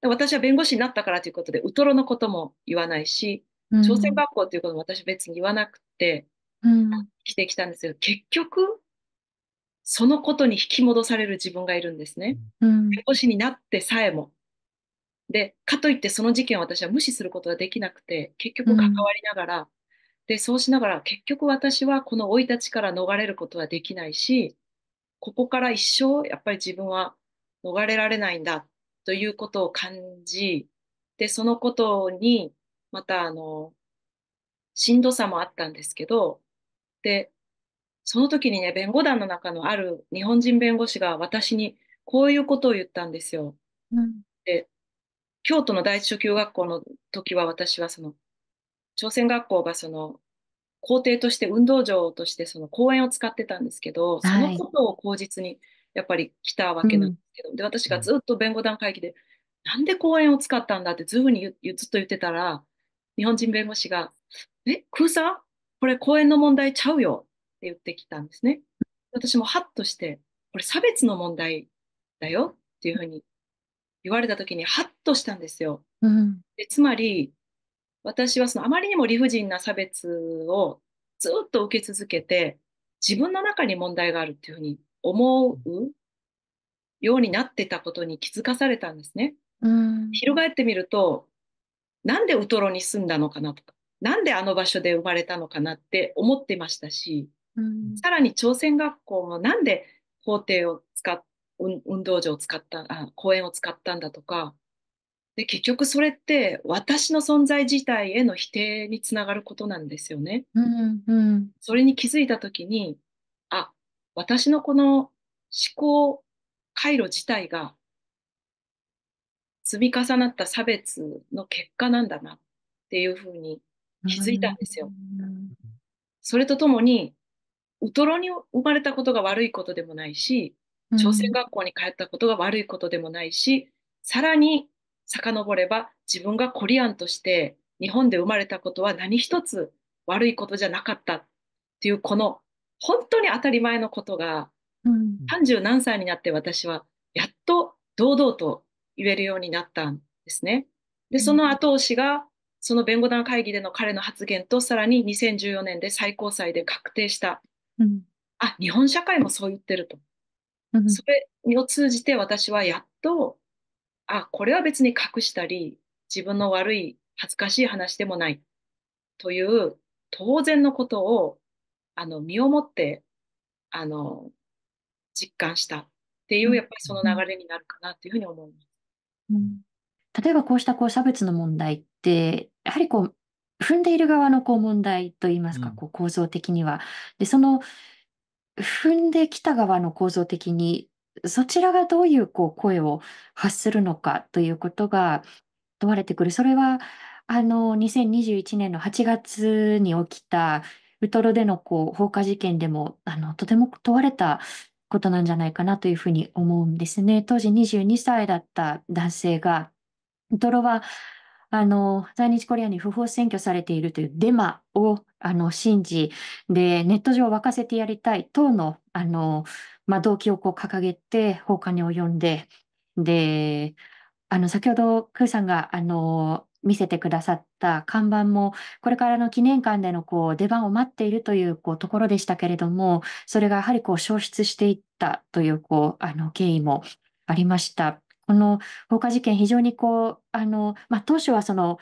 私は弁護士になったからということで、ウトロのことも言わないし、朝鮮学校っていうことも私別に言わなくて、うん、来てきたんですけど、結局、そのことに引き戻される自分がいるんですね。うん、弁になってさえも。で、かといってその事件を私は無視することができなくて、結局関わりながら、で、そうしながら、結局私はこの生い立ちから逃れることはできないし、ここから一生やっぱり自分は逃れられないんだということを感じ、で、そのことにまたあの、しんどさもあったんですけど、で、その時にね、弁護団の中のある日本人弁護士が私にこういうことを言ったんですよ。うん、で、京都の第一小級学校の時は私はその、朝鮮学校がその、校庭として運動場としてその公園を使ってたんですけど、そのことを口実にやっぱり来たわけなんですけど、はいうん、で、私がずっと弁護団会議で、なんで公園を使ったんだってずにずっと言ってたら、日本人弁護士が、え、サさこれ公園の問題ちゃうよって言ってきたんですね。私もハッとして、これ差別の問題だよっていうふうに言われた時にハッとしたんですよ。うん、でつまり私はそのあまりにも理不尽な差別をずっと受け続けて自分の中に問題があるっていうふうに思うようになってたことに気づかされたんですね。うん、がってみるとなんでウトロに住んだのかなとか、なんであの場所で生まれたのかなって思ってましたし、うん、さらに朝鮮学校もなんで校庭を使っ運動場を使ったあ公園を使ったんだとかで結局それって私の存在自体への否定につながることなんですよね。うん、うん、それに気づいたときにあ私のこの思考回路自体が積み重なった差別の結果なんだなっていうふうに気づいたんですよ。それとともにウトロに生まれたことが悪いことでもないし朝鮮学校に通ったことが悪いことでもないし、さらに遡れば自分がコリアンとして日本で生まれたことは何一つ悪いことじゃなかったっていうこの本当に当たり前のことが、うん、30何歳になって私はやっと堂々と言えるようになったんですね。で、その後押しが、その弁護団会議での彼の発言と、さらに2014年で最高裁で確定した、うん、あ、日本社会もそう言ってると。うん、それを通じて私はやっと、あ、これは別に隠したり、自分の悪い恥ずかしい話でもないという当然のことをあの身をもってあの実感したっていうやっぱりその流れになるかなというふうに思います。例えばこうしたこう差別の問題って、やはりこう踏んでいる側のこう問題といいますか、こう構造的には。で、その踏んできた側の構造的に、そちらがどういうこう声を発するのかということが問われてくる。それはあの2021年の8月に起きたウトロでのこう放火事件でもあのとても問われたことなんじゃないかなというふうに思うんですね。当時22歳だった男性が、トロはあの在日コリアに不法占拠されているというデマをあの信じで、ネット上を沸かせてやりたい等のあの、まあ、動機をこう掲げて放課に及んで、であの先ほど、クーさんがあの見せてくださった看板も、これからの記念館でのこう出番を待っているというこうところでしたけれども、それがやはりこう消失していったというこうあの経緯もありました。この放火事件、非常にこうあの、まあ、当初はその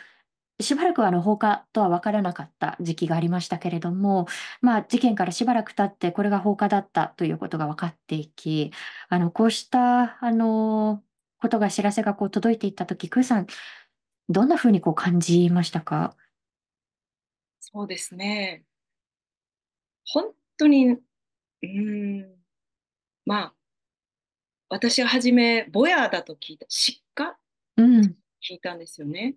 しばらくあの放火とは分からなかった時期がありましたけれども、まあ、事件からしばらく経ってこれが放火だったということが分かっていきあのこうしたあのことが知らせがこう届いていった時クーさんどんなうにこう感じましたか？そうですね。本当に、うん、まあ私は初め、ボヤだと聞いた失火？うん。聞いたんですよね。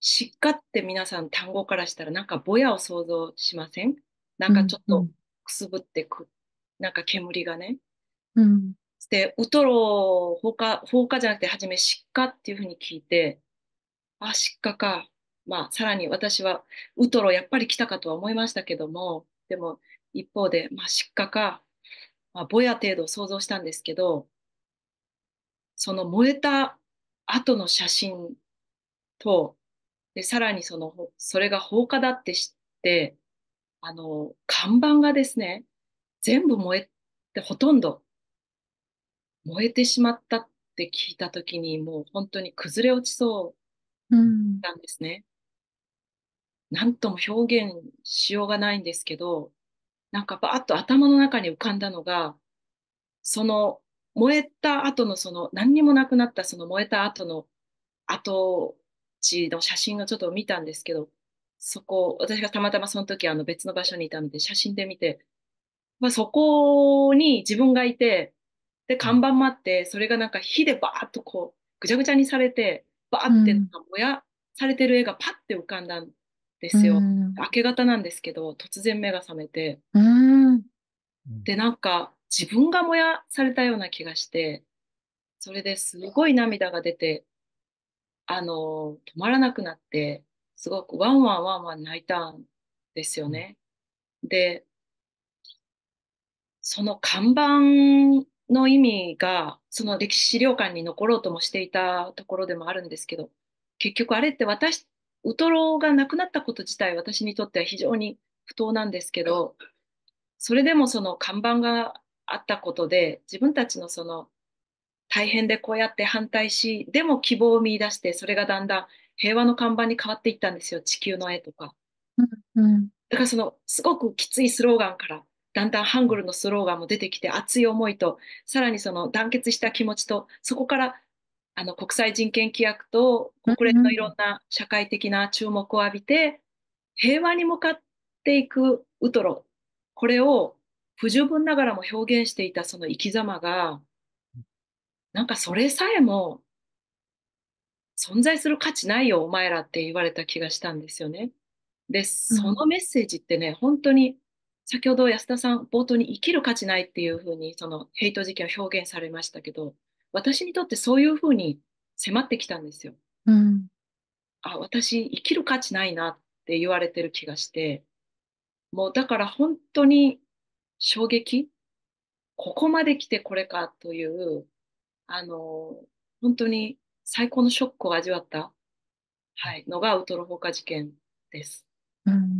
失火って皆さん単語からしたら、なんかボヤを想像しません？なんかちょっとくすぶってくなんか煙がね。うん。で、ウトロ放火、放火じゃなくて、はじめ失火っていうふうに聞いて、あ、失火か。まあ、さらに私はウトロやっぱり来たかとは思いましたけども、でも一方で、まあ、失火か、まあ、ぼや程度想像したんですけど、その燃えた後の写真と、でさらにその、それが放火だって知って、あの、看板がですね、全部燃えて、ほとんど燃えてしまったって聞いた時にもう本当に崩れ落ちそうなんですね。うなんとも表現しようがないんですけどなんかバーッと頭の中に浮かんだのがその燃えた後のその何にもなくなったその燃えた後の跡地の写真をちょっと見たんですけどそこ私がたまたまその時あの別の場所にいたので写真で見て、まあ、そこに自分がいてで、看板もあって、それがなんか火でバーッとこう、ぐちゃぐちゃにされて、バーって燃やされてる絵がパッて浮かんだんですよ。うん、明け方なんですけど、突然目が覚めて。うん、で、なんか自分が燃やされたような気がして、それですごい涙が出て、あの、止まらなくなって、すごくワンワンワンワン泣いたんですよね。で、その看板の意味がその歴史資料館に残ろうともしていたところでもあるんですけど結局あれって私ウトロが亡くなったこと自体私にとっては非常に不当なんですけどそれでもその看板があったことで自分たちのその大変でこうやって反対しでも希望を見出してそれがだんだん平和の看板に変わっていったんですよ地球の絵とか。うん、だからそのすごくきついスローガンからだんだんハングルのスローガンも出てきて熱い思いとさらにその団結した気持ちとそこからあの国際人権規約と国連のいろんな社会的な注目を浴びて、平和に向かっていくウトロこれを不十分ながらも表現していたその生き様がなんかそれさえも存在する価値ないよお前らって言われた気がしたんですよね。でそのメッセージってね本当に先ほど安田さん冒頭に生きる価値ないっていうふうにそのヘイト事件を表現されましたけど私にとってそういうふうに迫ってきたんですよ。うん、あ私生きる価値ないなって言われてる気がしてもうだから本当に衝撃ここまで来てこれかというあの本当に最高のショックを味わった、はい、のがウトロ放火事件です。うん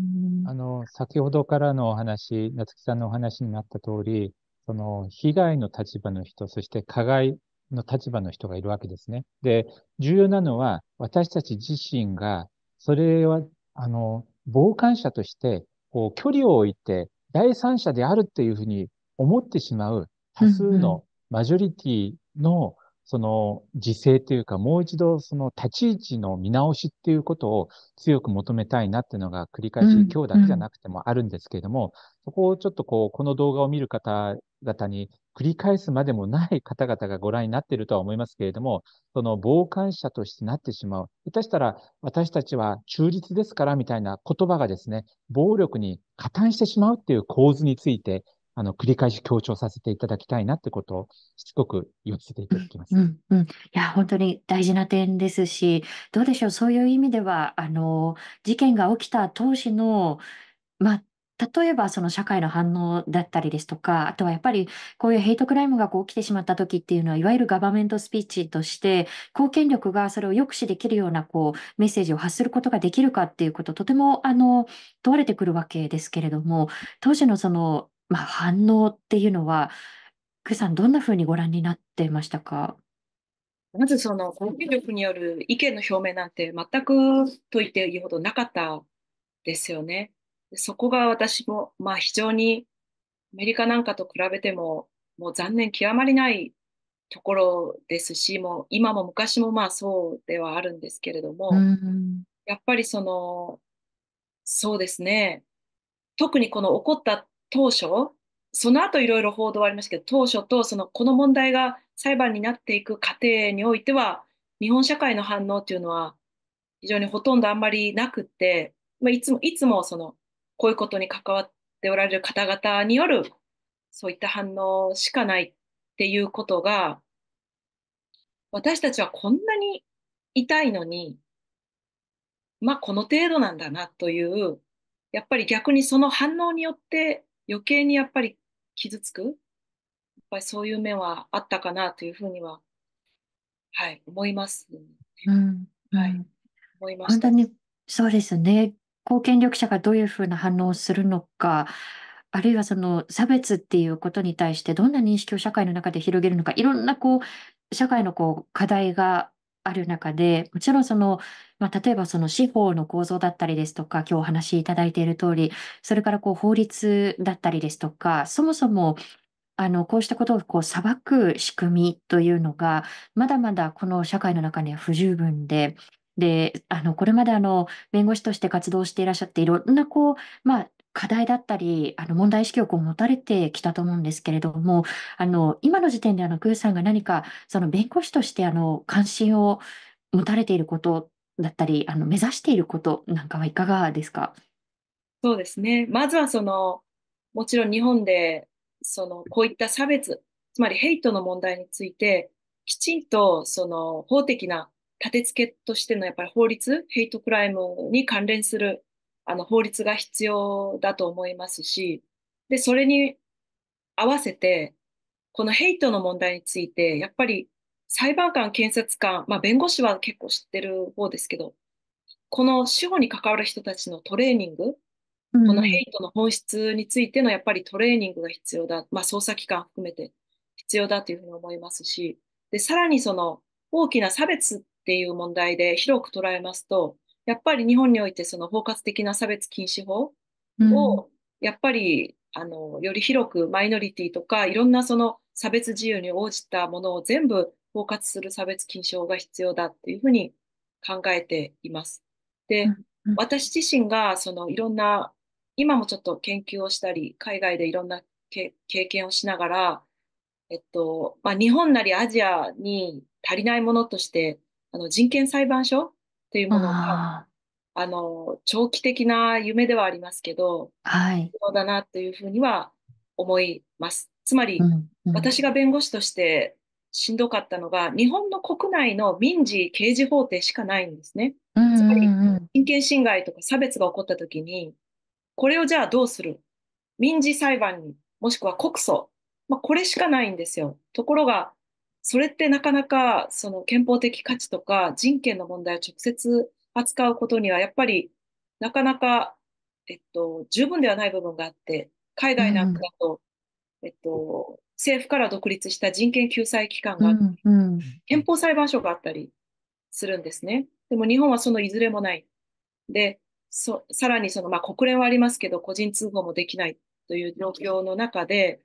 先ほどからのお話、夏木さんのお話になった通り、その被害の立場の人、そして加害の立場の人がいるわけですね。で、重要なのは私たち自身が、それは、あの、傍観者として、こう、距離を置いて、第三者であるっていうふうに思ってしまう多数のマジョリティのその自制というか、もう一度その立ち位置の見直しっていうことを強く求めたいなっていうのが繰り返し、うん、今日だけじゃなくてもあるんですけれども、うん、そこをちょっとこう、この動画を見る方々に繰り返すまでもない方々がご覧になっているとは思いますけれども、その傍観者としてなってしまう。下手したら私たちは中立ですからみたいな言葉がですね、暴力に加担してしまうっていう構図について、あの、繰り返し強調させていただきたいなってことを、しつこく言わせていただきます。うん、うん、いや、本当に大事な点ですし、どうでしょう、そういう意味では、あの、事件が起きた当時の、ま例えばその社会の反応だったりですとか、あとはやっぱりこういうヘイトクライムがこう起きてしまった時っていうのは、いわゆるガバメントスピーチとして、貢献力がそれを抑止できるようなこうメッセージを発することができるかっていうこと、とてもあの問われてくるわけですけれども、当時のそのまあ、反応っていうのは、くさん、どんなふうにご覧になってましたかまずその公権力による意見の表明なんて全くと言っていいほどなかったですよね。そこが私も、まあ、非常にアメリカなんかと比べてももう残念極まりないところですしもう今も昔もまあそうではあるんですけれども、うん、やっぱりそのそうですね特にこの起こった当初、その後いろいろ報道ありましたけど、当初とそのこの問題が裁判になっていく過程においては、日本社会の反応っていうのは非常にほとんどあんまりなくって、まあ、いつもいつもそのこういうことに関わっておられる方々によるそういった反応しかないっていうことが私たちはこんなに痛いのにまあこの程度なんだなというやっぱり逆にその反応によって余計にやっぱり傷つく、やっぱりそういう面はあったかなというふうには、はい、思います、うん、はい、思いましにそうですね。公権力者がどういうふうな反応をするのか、あるいはその差別っていうことに対してどんな認識を社会の中で広げるのか、いろんなこう社会のこう課題がある中で、もちろんその、まあ、例えばその司法の構造だったりですとか、今日お話しいただいている通り、それからこう法律だったりですとか、そもそもあのこうしたことをこう裁く仕組みというのが、まだまだこの社会の中には不十分で、で、あの、これまであの、弁護士として活動していらっしゃって、いろんなこう、まあ、課題だったり、あの問題意識をこう持たれてきたと思うんですけれども、あの今の時点であのグーさんが何かその弁護士としてあの関心を持たれていることだったり、あの目指していることなんかはいかがですか。そうですね。まずはそのもちろん日本でそのこういった差別、つまりヘイトの問題についてきちんとその法的な立て付けとしてのやっぱり法律、ヘイトクライムに関連するあの法律が必要だと思いますし、で、それに合わせて、このヘイトの問題について、やっぱり裁判官、検察官、まあ、弁護士は結構知ってる方ですけど、この司法に関わる人たちのトレーニング、このヘイトの本質についてのやっぱりトレーニングが必要だ、まあ、捜査機関含めて必要だというふうに思いますし、でさらにその大きな差別っていう問題で広く捉えますと、やっぱり日本においてその包括的な差別禁止法を、やっぱりあのより広くマイノリティとかいろんなその差別自由に応じたものを全部包括する差別禁止法が必要だっていうふうに考えています。で、私自身がそのいろんな今もちょっと研究をしたり海外でいろんな経験をしながら、えっとまあ、日本なりアジアに足りないものとしてあの人権裁判所っていうものが、あの、長期的な夢ではありますけど、はい。そうだなというふうには思います。つまり、うんうん、私が弁護士としてしんどかったのが、日本の国内の民事刑事法廷しかないんですね。うんうんうん、つまり、人権侵害とか差別が起こった時に、これをじゃあどうする民事裁判に、もしくは告訴。まあ、これしかないんですよ。ところが、それってなかなかその憲法的価値とか人権の問題を直接扱うことにはやっぱりなかなか、えっと、十分ではない部分があって、海外なんかだと、うん、えっと、政府から独立した人権救済機関があったり、うんうん、憲法裁判所があったりするんですね。でも日本はそのいずれもない。で、そさらにその、まあ、国連はありますけど、個人通報もできないという状況の中で、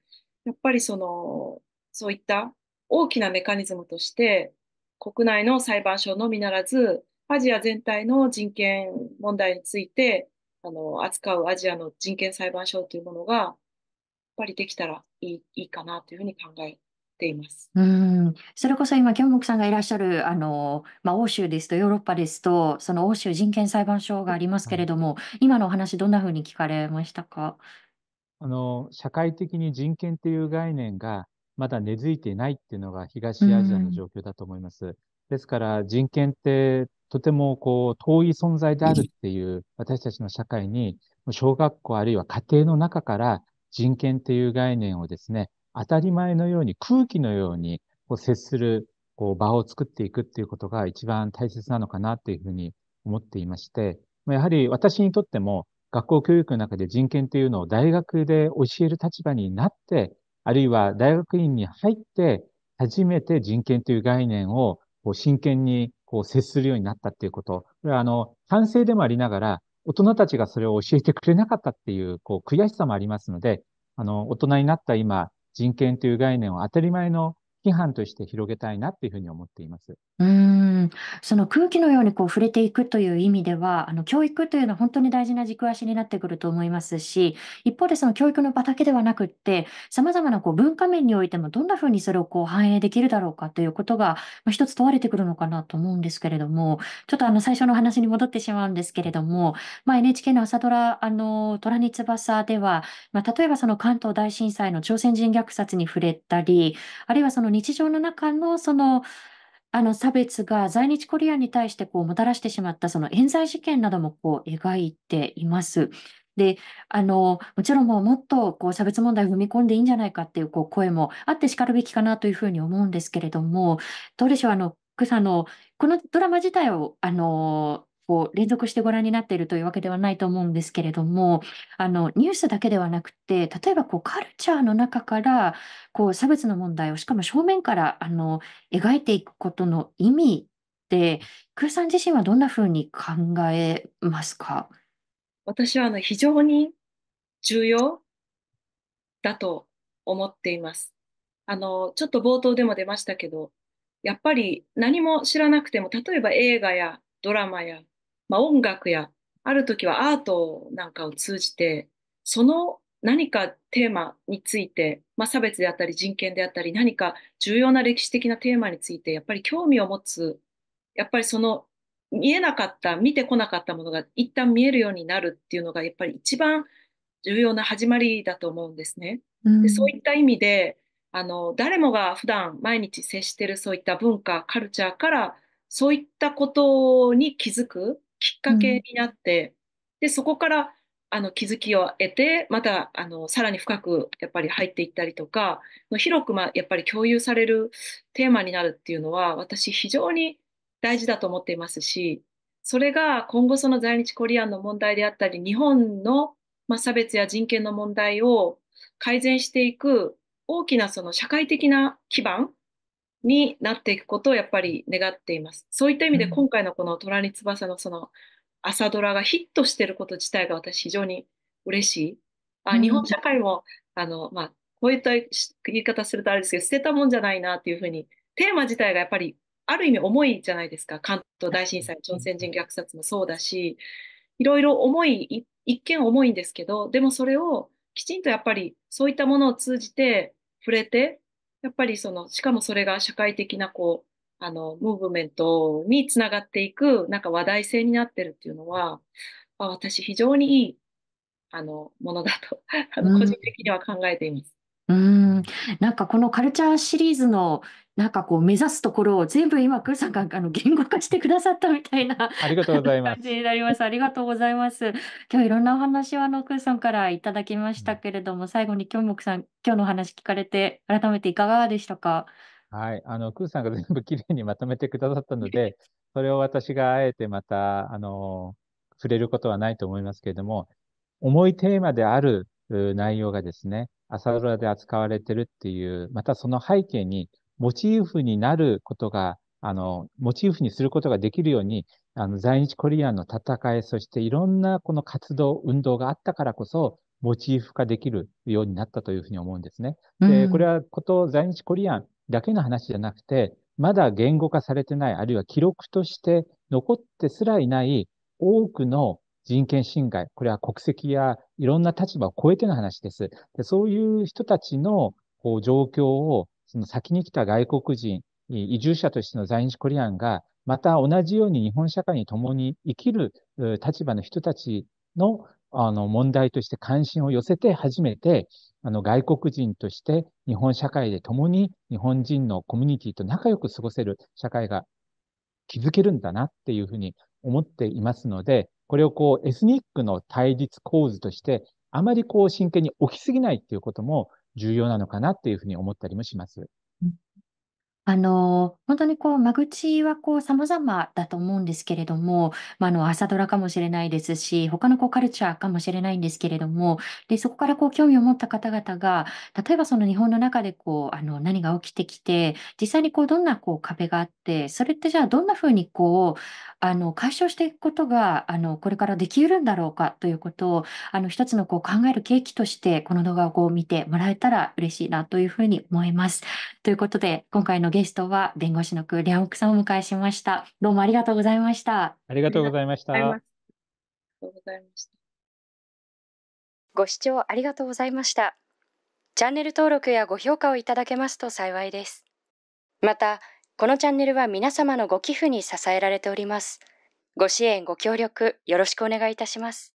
やっぱりその、そういった大きなメカニズムとして、国内の裁判所のみならず、アジア全体の人権問題について、あの、扱うアジアの人権裁判所というものが、やっぱりできたらいいいいかなというふうに考えています。うん、それこそ今、キョンモクさんがいらっしゃる、あの、まあ、欧州ですとヨーロッパですと、その欧州人権裁判所がありますけれども、はい、今のお話、どんなふうに聞かれましたかあの、社会的に人権という概念が、まだ根付いていないっていうのが東アジアの状況だと思います。ですから人権ってとてもこう遠い存在であるっていう私たちの社会に小学校あるいは家庭の中から人権っていう概念をですね、当たり前のように空気のようにこう接するこう場を作っていくっていうことが一番大切なのかなっていうふうに思っていまして、やはり私にとっても学校教育の中で人権っていうのを大学で教える立場になってあるいは大学院に入って初めて人権という概念をこう真剣にこう接するようになったっていうこと。これはあの、反省でもありながら、大人たちがそれを教えてくれなかったっていう、こう、悔しさもありますので、あの、大人になった今、人権という概念を当たり前の規範として広げたいなっていうふうに思っています。うんん、その空気のようにこう触れていくという意味では、あの教育というのは本当に大事な軸足になってくると思いますし、一方でその教育の場だけではなくって、様々なこう文化面においてもどんなふうにそれをこう反映できるだろうかということが、ま一つ問われてくるのかなと思うんですけれども、ちょっとあの最初の話に戻ってしまうんですけれども、まあ、NHK の朝ドラ、あの、虎に翼では、まあ、例えばその関東大震災の朝鮮人虐殺に触れたり、あるいはその日常の中のその、あの差別が在日コリアンに対してこうもたらしてしまったその冤罪事件などもこう描いています。であのもちろんもうもっとこう差別問題を踏み込んでいいんじゃないかっていうこう声もあってしかるべきかなというふうに思うんですけれどもどうでしょうあの草のこのドラマ自体をあのこう連続してご覧になっているというわけではないと思うんですけれども、あのニュースだけではなくて、例えばこうカルチャーの中からこう差別の問題をしかも正面からあの描いていくことの意味でて空さん自身はどんなふうに考えますか私はあの非常に重要だと思っています。あのちょっと冒頭でも出ましたけどやっぱり何も知らなくても例えば映画やドラマやまあ、音楽やある時はアートなんかを通じてその何かテーマについて、まあ、差別であったり人権であったり何か重要な歴史的なテーマについてやっぱり興味を持つやっぱりその見えなかった見てこなかったものが一旦見えるようになるっていうのがやっぱり一番重要な始まりだと思うんですね。うん、でそういった意味であの誰もが普段毎日接してるそういった文化カルチャーからそういったことに気づくきっかけになって、うん、でそこからあの気づきを得てまたあのさらに深くやっぱり入っていったりとか広く、ま、やっぱり共有されるテーマになるっていうのは私非常に大事だと思っていますしそれが今後その在日コリアンの問題であったり日本の、ま、差別や人権の問題を改善していく大きなその社会的な基盤になっていくことをやっぱり願っています。そういった意味で今回のこの虎に翼のその朝ドラがヒットしてること自体が私非常に嬉しい。あ日本社会も、あのまあ、こういった言い方するとあれですけど捨てたもんじゃないなっていうふうにテーマ自体がやっぱりある意味重いじゃないですか関東大震災朝鮮人虐殺もそうだしいろいろ重い一見重いんですけどでもそれをきちんとやっぱりそういったものを通じて触れてやっぱりその、しかもそれが社会的なこう、あの、ムーブメントにつながっていく、なんか話題性になってるっていうのは、あ私非常にいい、あの、ものだと、あの個人的には考えています。うん、なんかこのカルチャーシリーズのなんかこう目指すところを全部今、クーさんがあの言語化してくださったみたいなありがとうございま感す。じになります。ありがとうございます。今日いろんなお話はあのクーさんからいただきましたけれども、最後に今日もくさん、今日の話聞かれて改めていかがでしたかはい、あの、クーさんが全部きれいにまとめてくださったので、それを私があえてまた、あの、触れることはないと思いますけれども、重いテーマであるう内容がですね、朝ドラで扱われてるっていう、またその背景にモチーフになることが、あの、モチーフにすることができるように、あの、在日コリアンの戦い、そしていろんなこの活動、運動があったからこそ、モチーフ化できるようになったというふうに思うんですね。で、これはこと、在日コリアンだけの話じゃなくて、まだ言語化されてない、あるいは記録として残ってすらいない多くの人権侵害、これは国籍やいろんな立場を超えての話です。でそういう人たちのこう状況を、その先に来た外国人、移住者としての在日コリアンが、また同じように日本社会に共に生きる立場の人たちのあの問題として関心を寄せて初めて、あの外国人として日本社会で共に日本人のコミュニティと仲良く過ごせる社会が築けるんだなっていうふうに思っていますので、これをこうエスニックの対立構図として、あまりこう真剣に置きすぎないっていうことも重要なのかなっていうふうに思ったりもします。あの、本当にこう、間口はこう、様々だと思うんですけれども、ま、あの、朝ドラかもしれないですし、他のこう、カルチャーかもしれないんですけれども、で、そこからこう、興味を持った方々が、例えばその日本の中でこう、あの、何が起きてきて、実際にこう、どんなこう、壁があって、それってじゃあどんな風にこう、あの、解消していくことが、あの、これからできうるんだろうかということを、あの、一つのこう、考える契機として、この動画をこう、見てもらえたら嬉しいなという風に思います。ということで、今回のゲゲストは弁護士のクーリャンオクさんをお迎えしました。どうもありがとうございました。ありがとうございました。ありがとうございました。ご視聴ありがとうございました。チャンネル登録やご評価をいただけますと幸いです。また、このチャンネルは皆様のご寄付に支えられております。ご支援、ご協力、よろしくお願いいたします。